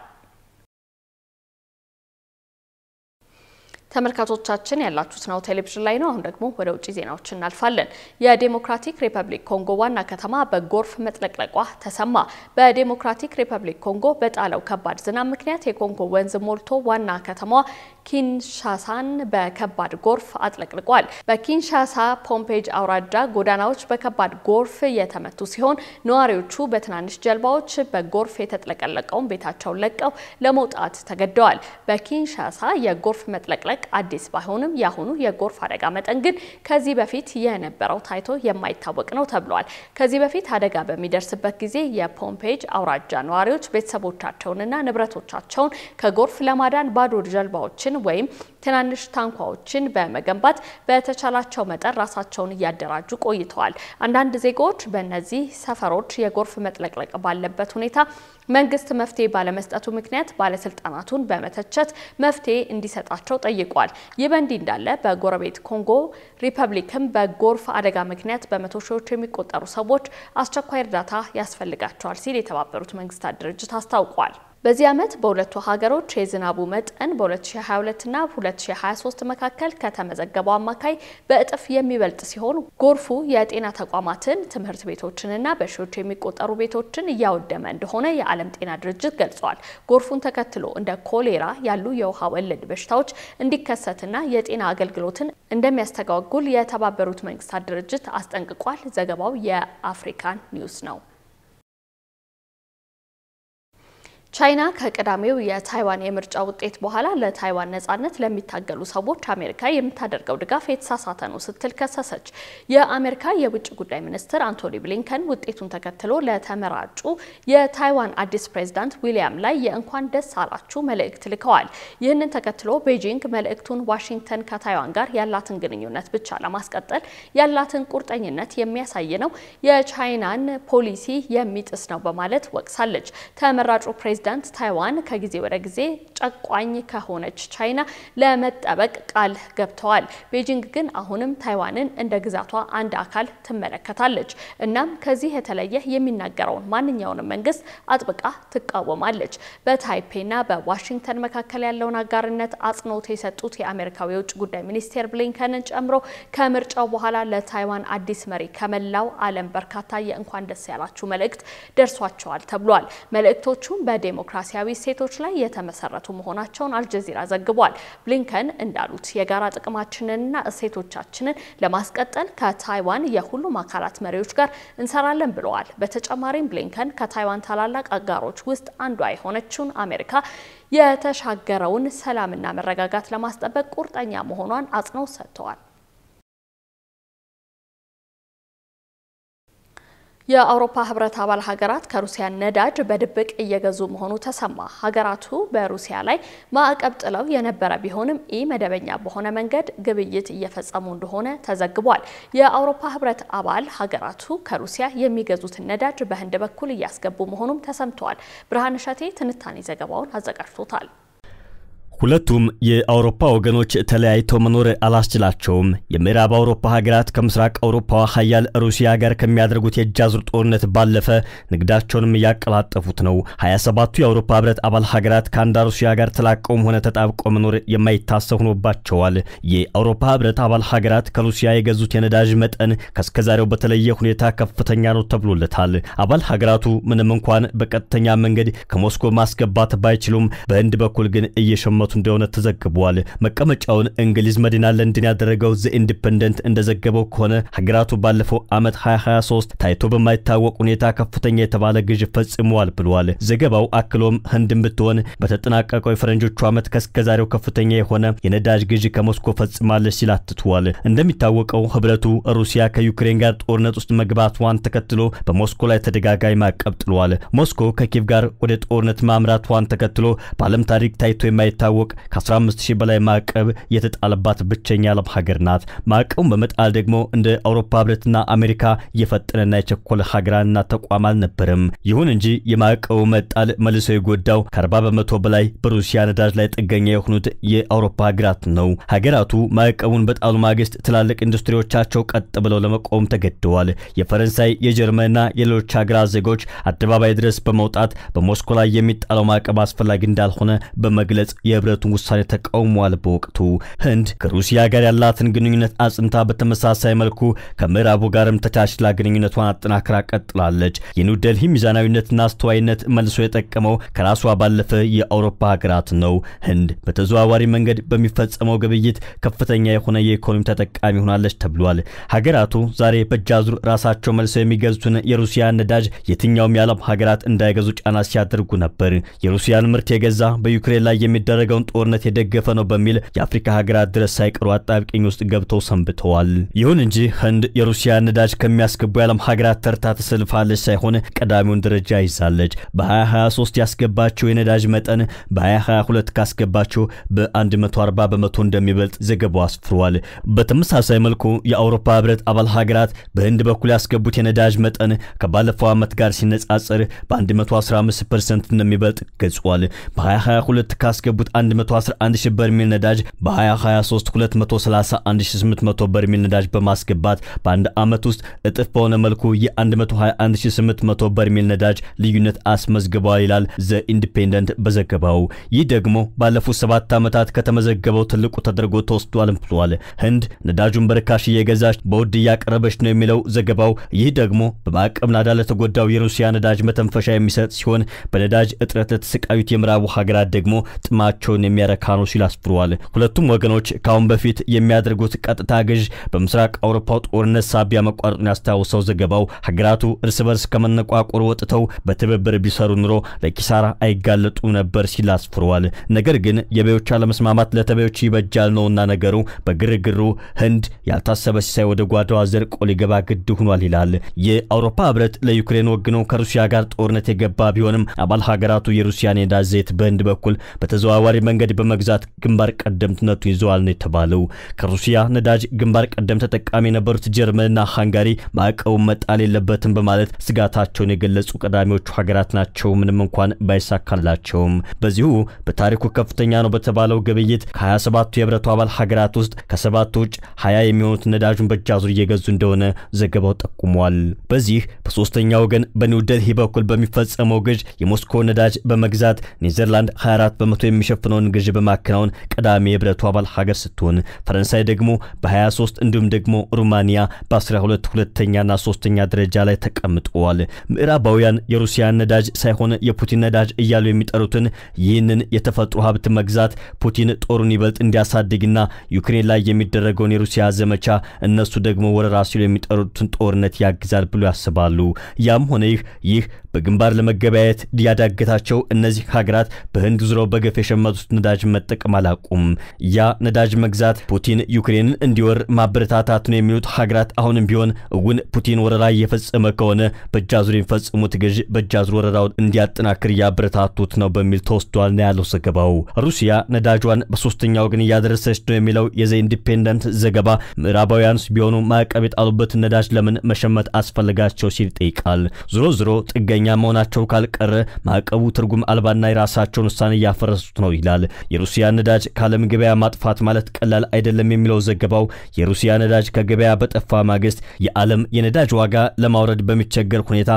ተመልካቾቻችን ያላችሁት ናሁ ቴሌቪዥን ላይ ነው። አሁን ደግሞ ወደ ውጭ ዜናዎች እናልፋለን። የዴሞክራቲክ ሪፐብሊክ ኮንጎ ዋና ከተማ በጎርፍ መጥለቅለቋ ተሰማ። በዴሞክራቲክ ሪፐብሊክ ኮንጎ በጣለው ከባድ ዝናብ ምክንያት የኮንጎ ወንዝ ሞልቶ ዋና ከተማዋ ኪንሻሳን በከባድ ጎርፍ አጥለቅልቋል። በኪንሻሳ ፖምፔጅ አውራጃ ጎዳናዎች በከባድ ጎርፍ የተመቱ ሲሆን ነዋሪዎቹ በትናንሽ ጀልባዎች በጎርፍ የተጥለቀለቀውን ቤታቸውን ለቀው ለመውጣት ተገደዋል። በኪንሻሳ የጎርፍ መጥለቅለቅ አዲስ ባይሆንም የአሁኑ የጎርፍ አደጋ መጠን ግን ከዚህ በፊት የነበረው ታይቶ የማይታወቅ ነው ተብሏል። ከዚህ በፊት አደጋ በሚደርስበት ጊዜ የፖምፔጅ አውራጃ ነዋሪዎች ቤተሰቦቻቸውንና ንብረቶቻቸውን ከጎርፍ ለማዳን ባዶ ጀልባዎችን ጀቶችን ወይም ትናንሽ ታንኳዎችን በመገንባት በተቻላቸው መጠን ራሳቸውን እያደራጁ ቆይተዋል። አንዳንድ ዜጎች በእነዚህ ሰፈሮች የጎርፍ መጥለቅለቅ ባለበት ሁኔታ መንግስት መፍትሄ ባለመስጠቱ ምክንያት ባለስልጣናቱን በመተቸት መፍትሄ እንዲሰጣቸው ጠይቋል። ይህ በእንዲህ እንዳለ በጎረቤት ኮንጎ ሪፐብሊክም በጎርፍ አደጋ ምክንያት በመቶ ሺዎች የሚቆጠሩ ሰዎች አስቸኳይ እርዳታ ያስፈልጋቸዋል ሲል የተባበሩት መንግስታት ድርጅት አስታውቋል። በዚህ ዓመት በሁለቱ ሀገሮች የዝናቡ መጠን በ2022 እና 2023 መካከል ከተመዘገበው አማካይ በእጥፍ የሚበልጥ ሲሆን ጎርፉ የጤና ተቋማትን፣ ትምህርት ቤቶችንና በሺዎች የሚቆጠሩ ቤቶችን እያወደመ እንደሆነ የዓለም ጤና ድርጅት ገልጿል። ጎርፉን ተከትሎ እንደ ኮሌራ ያሉ የውሃ ወለድ በሽታዎች እንዲከሰትና የጤና አገልግሎትን እንደሚያስተጓጉል የተባበሩት መንግስታት ድርጅት አስጠንቅቋል። ዘገባው የአፍሪካን ኒውስ ነው። ቻይና ከቅዳሜው የታይዋን የምርጫ ውጤት በኋላ ለታይዋን ነጻነት ለሚታገሉ ሰዎች አሜሪካ የምታደርገው ድጋፍ የተሳሳተ ነው ስትል ከሰሰች። የአሜሪካ የውጭ ጉዳይ ሚኒስትር አንቶኒ ብሊንከን ውጤቱን ተከትሎ ለተመራጩ የታይዋን አዲስ ፕሬዝዳንት ዊሊያም ላይ የእንኳን ደስ አላችሁ መልእክት ልከዋል። ይህንን ተከትሎ ቤጂንግ መልእክቱን ዋሽንግተን ከታይዋን ጋር ያላትን ግንኙነት ብቻ ለማስቀጠል ያላትን ቁርጠኝነት የሚያሳይ ነው፣ የቻይናን ፖሊሲ የሚጥስ ነው በማለት ወቅሳለች። ተመራጩ ፕሬዝዳንት ፕሬዚዳንት ታይዋን ከጊዜ ወደ ጊዜ ጨቋኝ ከሆነች ቻይና ለመጠበቅ ቃል ገብተዋል። ቤጂንግ ግን አሁንም ታይዋንን እንደ ግዛቷ አንድ አካል ትመለከታለች። እናም ከዚህ የተለየ የሚናገረውን ማንኛውንም መንግስት አጥብቃ ትቃወማለች። በታይፔና በዋሽንግተን መካከል ያለውን አጋርነት አጽንኦት የሰጡት የአሜሪካው የውጭ ጉዳይ ሚኒስቴር ብሊንከንን ጨምሮ ከምርጫው በኋላ ለታይዋን አዲስ መሪ ከመላው ዓለም በርካታ የእንኳን ደስ ያላችሁ መልእክት ደርሷቸዋል ተብሏል። መልእክቶቹም በዴ ዴሞክራሲያዊ እሴቶች ላይ የተመሰረቱ መሆናቸውን አልጀዚራ ዘግቧል። ብሊንከን እንዳሉት የጋራ ጥቅማችንንና እሴቶቻችንን ለማስቀጠል ከታይዋን የሁሉም አካላት መሪዎች ጋር እንሰራለን ብለዋል። በተጨማሪም ብሊንከን ከታይዋን ታላላቅ አጋሮች ውስጥ አንዷ የሆነችውን አሜሪካ የተሻገረውን ሰላምና መረጋጋት ለማስጠበቅ ቁርጠኛ መሆኗን አጽንኦት ሰጥተዋል። የአውሮፓ ህብረት አባል ሀገራት ከሩሲያ ነዳጅ በድብቅ እየገዙ መሆኑ ተሰማ። ሀገራቱ በሩሲያ ላይ ማዕቀብ ጥለው የነበረ ቢሆንም ኢ መደበኛ በሆነ መንገድ ግብይት እየፈጸሙ እንደሆነ ተዘግቧል። የአውሮፓ ህብረት አባል ሀገራቱ ከሩሲያ የሚገዙትን ነዳጅ በህንድ በኩል እያስገቡ መሆኑም ተሰምተዋል። ብርሃን እሸቴ ትንታኔ ዘገባውን አዘጋጅቶታል። ሁለቱም የአውሮፓ ወገኖች ተለያይተው መኖር አላስችላቸውም። የምዕራብ አውሮፓ ሀገራት ከምስራቅ አውሮፓ ሀያል ሩሲያ ጋር ከሚያደርጉት የእጅ ጦርነት ባለፈ ንግዳቸውንም እያቀላጠፉት ነው። 27ቱ የአውሮፓ ህብረት አባል ሀገራት ከአንድ ሩሲያ ጋር ተላቀውም ሆነ ተጣብቆ መኖር የማይታሰብ ሆኖባቸዋል። የአውሮፓ ህብረት አባል ሀገራት ከሩሲያ የገዙት የነዳጅ መጠን ከስከዛሬው በተለየ ሁኔታ ከፍተኛ ነው ተብሎለታል። አባል ሀገራቱ ምንም እንኳን በቀጥተኛ መንገድ ከሞስኮ ማስገባት ባይችሉም በህንድ በኩል ግን እየሸመቱ እንደሆነ ተዘግቧል። መቀመጫውን እንግሊዝ መዲና ለንደን ያደረገው ዘ ኢንዲፐንደንት እንደዘገበው ከሆነ ሀገራቱ ባለፈው ዓመት 2023 ታይቶ በማይታወቅ ሁኔታ ከፍተኛ የተባለ ግዥ ፈጽመዋል ብሏል። ዘገባው አክሎም ህንድን ብትሆን በተጠናቀቀው የፈረንጆቹ ዓመት ከስከዛሬው ከፍተኛ የሆነ የነዳጅ ግዥ ከሞስኮ ፈጽማለች ሲል አትቷል። እንደሚታወቀው ህብረቱ ሩሲያ ከዩክሬን ጋር ጦርነት ውስጥ መግባቷን ተከትሎ በሞስኮ ላይ ተደጋጋሚ ማዕቀብ ጥሏል። ሞስኮ ከኪቭ ጋር ወደ ጦርነት ማምራቷን ተከትሎ በዓለም ታሪክ ታይቶ የማይታወቅ እንደሚታወቅ ከ15000 በላይ ማዕቀብ የተጣለባት ብቸኛ ዓለም ሀገር ናት። ማዕቀቡን በመጣል ደግሞ እንደ አውሮፓ ህብረትና አሜሪካ የፈጠነና የቸኮለ ሀገራና ተቋም አልነበረም። ይሁን እንጂ የማዕቀቡ መጣል መልሶ የጎዳው ከ40 በመቶ በላይ በሩሲያ ነዳጅ ላይ ጥገኛ የሆኑት የአውሮፓ ሀገራት ነው። ሀገራቱ ማዕቀቡን በጣሉ ማግስት ትላልቅ ኢንዱስትሪዎቻቸው ቀጥ ብለው ለመቆም ተገደዋል። የፈረንሳይ የጀርመንና የሌሎች ሀገራት ዜጎች አደባባይ ድረስ በመውጣት በሞስኮ ላይ የሚጣለው ማዕቀብ አስፈላጊ እንዳልሆነ በመግለጽ የህብረቱን ውሳኔ ተቃውሟል። በወቅቱ ህንድ ከሩሲያ ጋር ያላትን ግንኙነት አጽንታ በተመሳሳይ መልኩ ከምዕራቡ ጋርም ተቻችላ ግንኙነቷን አጠናክራ ቀጥላለች። የኒው ደልሂ ሚዛናዊነትና አስተዋይነት መልሶ የጠቀመው ከራሷ ባለፈ የአውሮፓ ሀገራት ነው። ህንድ በተዘዋዋሪ መንገድ በሚፈጸመው ግብይት ከፍተኛ የሆነ የኢኮኖሚ ተጠቃሚ ሆናለች ተብሏል። ሀገራቱ ዛሬ በእጃዙር ራሳቸው መልሰው የሚገዙትን የሩሲያ ነዳጅ የትኛውም የዓለም ሀገራት እንዳይገዙ ጫና ሲያደርጉ ነበር። የሩሲያን ምርት የገዛ በዩክሬን ላይ የሚደረገው የሚደረገውን ጦርነት የደገፈ ነው በሚል የአፍሪካ ሀገራት ድረስ ሳይቀሩ አጣብቂኝ ውስጥ ገብተው ሰንብተዋል። ይሁን እንጂ ህንድ የሩሲያ ነዳጅ ከሚያስገቡ የዓለም ሀገራት ተርታ ተሰልፋለች ሳይሆን ቀዳሚውን ደረጃ ይዛለች። በ2023 ያስገባቸው የነዳጅ መጠን በ2022 ካስገባቸው በ140 በመቶ እንደሚበልጥ ዘገባው አስፍሯል። በተመሳሳይ መልኩ የአውሮፓ ህብረት አባል ሀገራት በህንድ በኩል ያስገቡት የነዳጅ መጠን ከባለፈው ዓመት ጋር ሲነጻጸር በ115 ፐርሰንት እንደሚበልጥ ገልጿል። በ2022 ካስገቡት 111 ሺ በርሜል ነዳጅ በ2023 231800 በርሜል ነዳጅ በማስገባት በአንድ ዓመት ውስጥ እጥፍ በሆነ መልኩ የ121800 በርሜል ነዳጅ ልዩነት አስመዝግበዋል ይላል ዘ ኢንዲፔንደንት በዘገባው። ይህ ደግሞ ባለፉት ሰባት ዓመታት ከተመዘገበው ትልቁ ተደርጎ ተወስዷል ብሏል። ህንድ ነዳጁን በርካሽ እየገዛች በውድ እያቀረበች ነው የሚለው ዘገባው፣ ይህ ደግሞ በማዕቀብ ናዳ ለተጎዳው የሩሲያ ነዳጅ መተንፈሻ የሚሰጥ ሲሆን በነዳጅ እጥረት ለተሰቃዩት የምዕራቡ ሀገራት ደግሞ ጥማቸው መሆናቸውን የሚያረካ ነው ሲል አስፍሯል። ሁለቱም ወገኖች ከአሁን በፊት የሚያደርጉት ቀጥታ ግዥ በምስራቅ አውሮፓው ጦርነት ሳቢያ መቋረጡን ያስታውሰው ዘገባው ሀገራቱ እርስ በርስ ከመነቋቆር ወጥተው በትብብር ቢሰሩ ኑሮ ለኪሳራ አይጋለጡ ነበር ሲል አስፍሯል። ነገር ግን የበዮች አለመስማማት ለተበዮች ይበጃል ነውና ነገሩ በግርግሩ ህንድ ያልታሰበ ሲሳይ ወደ ጓዳዋ ዘርቆ ሊገባ ግድ ሆኗል ይላል። የአውሮፓ ህብረት ለዩክሬን ወግኖ ከሩሲያ ጋር ጦርነት የገባ ቢሆንም አባል ሀገራቱ የሩሲያን የነዳጅ ዘይት በህንድ በኩል በተዘዋዋሪ መንገድ በመግዛት ግንባር ቀደምትነቱ ይዘዋል ነው የተባለው። ከሩሲያ ነዳጅ ግንባር ቀደም ተጠቃሚ የነበሩት ጀርመንና ሃንጋሪ ማዕቀቡ መጣል የለበትም በማለት ስጋታቸውን የገለጹ ቀዳሚዎቹ ሀገራት ናቸው። ምንም እንኳን ባይሳካላቸውም በዚሁ በታሪኩ ከፍተኛ ነው በተባለው ግብይት ከ27ቱ የህብረቱ አባል ሀገራት ውስጥ ከሰባቱ ውጭ ሀያ የሚሆኑት ነዳጁን በእጅ እየገዙ እንደሆነ ዘገባው ጠቁሟል። በዚህ በሶስተኛ ወገን በኒውደልሂ በኩል በሚፈጸመው ግዥ የሞስኮ ነዳጅ በመግዛት ኔዘርላንድ 24 በመቶ የሚሸፍነው የቀጠናውን ግዥ በማከናወን ቀዳሚ የህብረቱ አባል ሀገር ስትሆን ፈረንሳይ ደግሞ በ23 እንዲሁም ደግሞ ሩማኒያ በ12 ሁለተኛና ሶስተኛ ደረጃ ላይ ተቀምጠዋል። ምዕራባውያን የሩሲያን ነዳጅ ሳይሆን የፑቲን ነዳጅ እያሉ የሚጠሩትን ይህንን የተፈጥሮ ሀብት መግዛት ፑቲን ጦሩን ይበልጥ እንዲያሳድግና ዩክሬን ላይ የሚደረገውን የሩሲያ ዘመቻ እነሱ ደግሞ ወረራ ሲሉ የሚጠሩትን ጦርነት ያግዛል ብሎ ያስባሉ። ያም ሆነ ይህ ይህ በግንባር ለመገበያየት ያዳገታቸው እነዚህ ሀገራት በህንድ ዙረው በገፍ የሸመቱት ነዳጅ መጠቀም አላቁም። ያ ነዳጅ መግዛት ፑቲን ዩክሬንን እንዲወር ማበረታታት ነው የሚሉት ሀገራት አሁንም ቢሆን እውን ፑቲን ወረራ እየፈጸመ ከሆነ በእጃዙር የሚፈጽሙት ገዥ በእጃዙር ወረራውን እንዲያጠናክር እያበረታቱት ነው በሚል ተወስዷል ነው ያለው ዘገባው። ሩሲያ ነዳጇን በሶስተኛ ወገን እያደረሰች ነው የሚለው የዘ ኢንዲፔንደንት ዘገባ ምዕራባውያንስ ቢሆኑ ማዕቀብ የጣሉበትን ነዳጅ ለምን መሸመት አስፈልጋቸው ሲል ይጠይቃል። ዝሮ ዝሮ ጥገኝ ፈቃደኛ መሆናቸው ካልቀረ ማዕቀቡ ትርጉም አልባና የራሳቸውን ውሳኔ እያፈረሱት ነው ይላል። የሩሲያ ነዳጅ ከዓለም ገበያ ማጥፋት ማለት ቀላል አይደለም የሚለው ዘገባው የሩሲያ ነዳጅ ከገበያ በጠፋ ማግስት የዓለም የነዳጅ ዋጋ ለማውረድ በሚቸገር ሁኔታ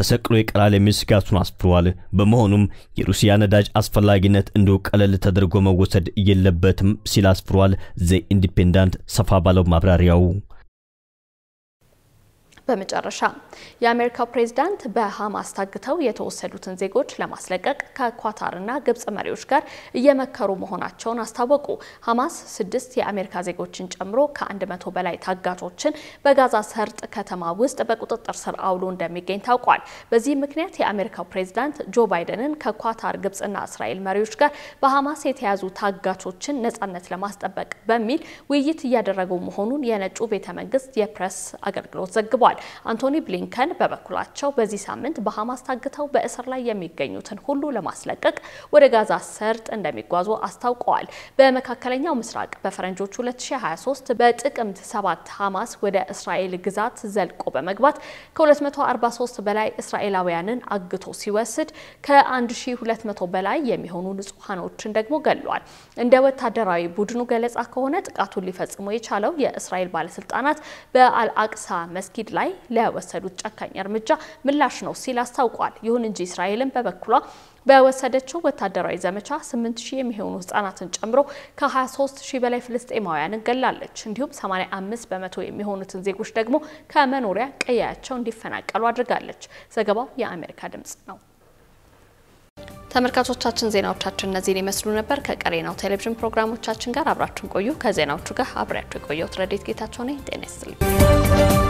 ተሰቅሎ ይቀራል የሚል ስጋቱን አስፍሯል። በመሆኑም የሩሲያ ነዳጅ አስፈላጊነት እንዲሁ ቀለል ተደርጎ መወሰድ የለበትም ሲል አስፍሯል። ዘ ኢንዲፔንዳንት ሰፋ ባለው ማብራሪያው በመጨረሻ የአሜሪካው ፕሬዝዳንት በሀማስ ታግተው የተወሰዱትን ዜጎች ለማስለቀቅ ከኳታርና ግብጽ መሪዎች ጋር እየመከሩ መሆናቸውን አስታወቁ። ሃማስ ስድስት የአሜሪካ ዜጎችን ጨምሮ ከአንድ መቶ በላይ ታጋቾችን በጋዛ ሰርጥ ከተማ ውስጥ በቁጥጥር ስር አውሎ እንደሚገኝ ታውቋል። በዚህ ምክንያት የአሜሪካው ፕሬዝዳንት ጆ ባይደንን ከኳታር ግብጽና እስራኤል መሪዎች ጋር በሀማስ የተያዙ ታጋቾችን ነጻነት ለማስጠበቅ በሚል ውይይት እያደረጉ መሆኑን የነጩ ቤተ መንግስት የፕሬስ አገልግሎት ዘግቧል። ተናግረዋል። አንቶኒ ብሊንከን በበኩላቸው በዚህ ሳምንት በሐማስ ታግተው በእስር ላይ የሚገኙትን ሁሉ ለማስለቀቅ ወደ ጋዛ ሰርጥ እንደሚጓዙ አስታውቀዋል። በመካከለኛው ምስራቅ በፈረንጆች 2023 በጥቅምት 7 ሐማስ ወደ እስራኤል ግዛት ዘልቆ በመግባት ከ243 በላይ እስራኤላውያንን አግቶ ሲወስድ ከ1200 በላይ የሚሆኑ ንጹሐኖችን ደግሞ ገሏል። እንደ ወታደራዊ ቡድኑ ገለጻ ከሆነ ጥቃቱን ሊፈጽሙ የቻለው የእስራኤል ባለስልጣናት በአልአቅሳ መስጊድ ላይ ላይ ለወሰዱት ጨካኝ እርምጃ ምላሽ ነው ሲል አስታውቋል። ይሁን እንጂ እስራኤልን በበኩሏ በወሰደችው ወታደራዊ ዘመቻ 8000 የሚሆኑ ህጻናትን ጨምሮ ከ23000 በላይ ፍልስጤማውያንን ገላለች። እንዲሁም 85 በመቶ የሚሆኑትን ዜጎች ደግሞ ከመኖሪያ ቀያቸው እንዲፈናቀሉ አድርጋለች። ዘገባው የአሜሪካ ድምጽ ነው። ተመልካቾቻችን ዜናዎቻችን እነዚህን ይመስሉ ነበር። ከቀሬ ናሁ ቴሌቪዥን ፕሮግራሞቻችን ጋር አብራችሁን ቆዩ። ከዜናዎቹ ጋር አብሬያችሁ የቆየሁት ረዴት ጌታቸው ነኝ። ጤና ይስጥልኝ።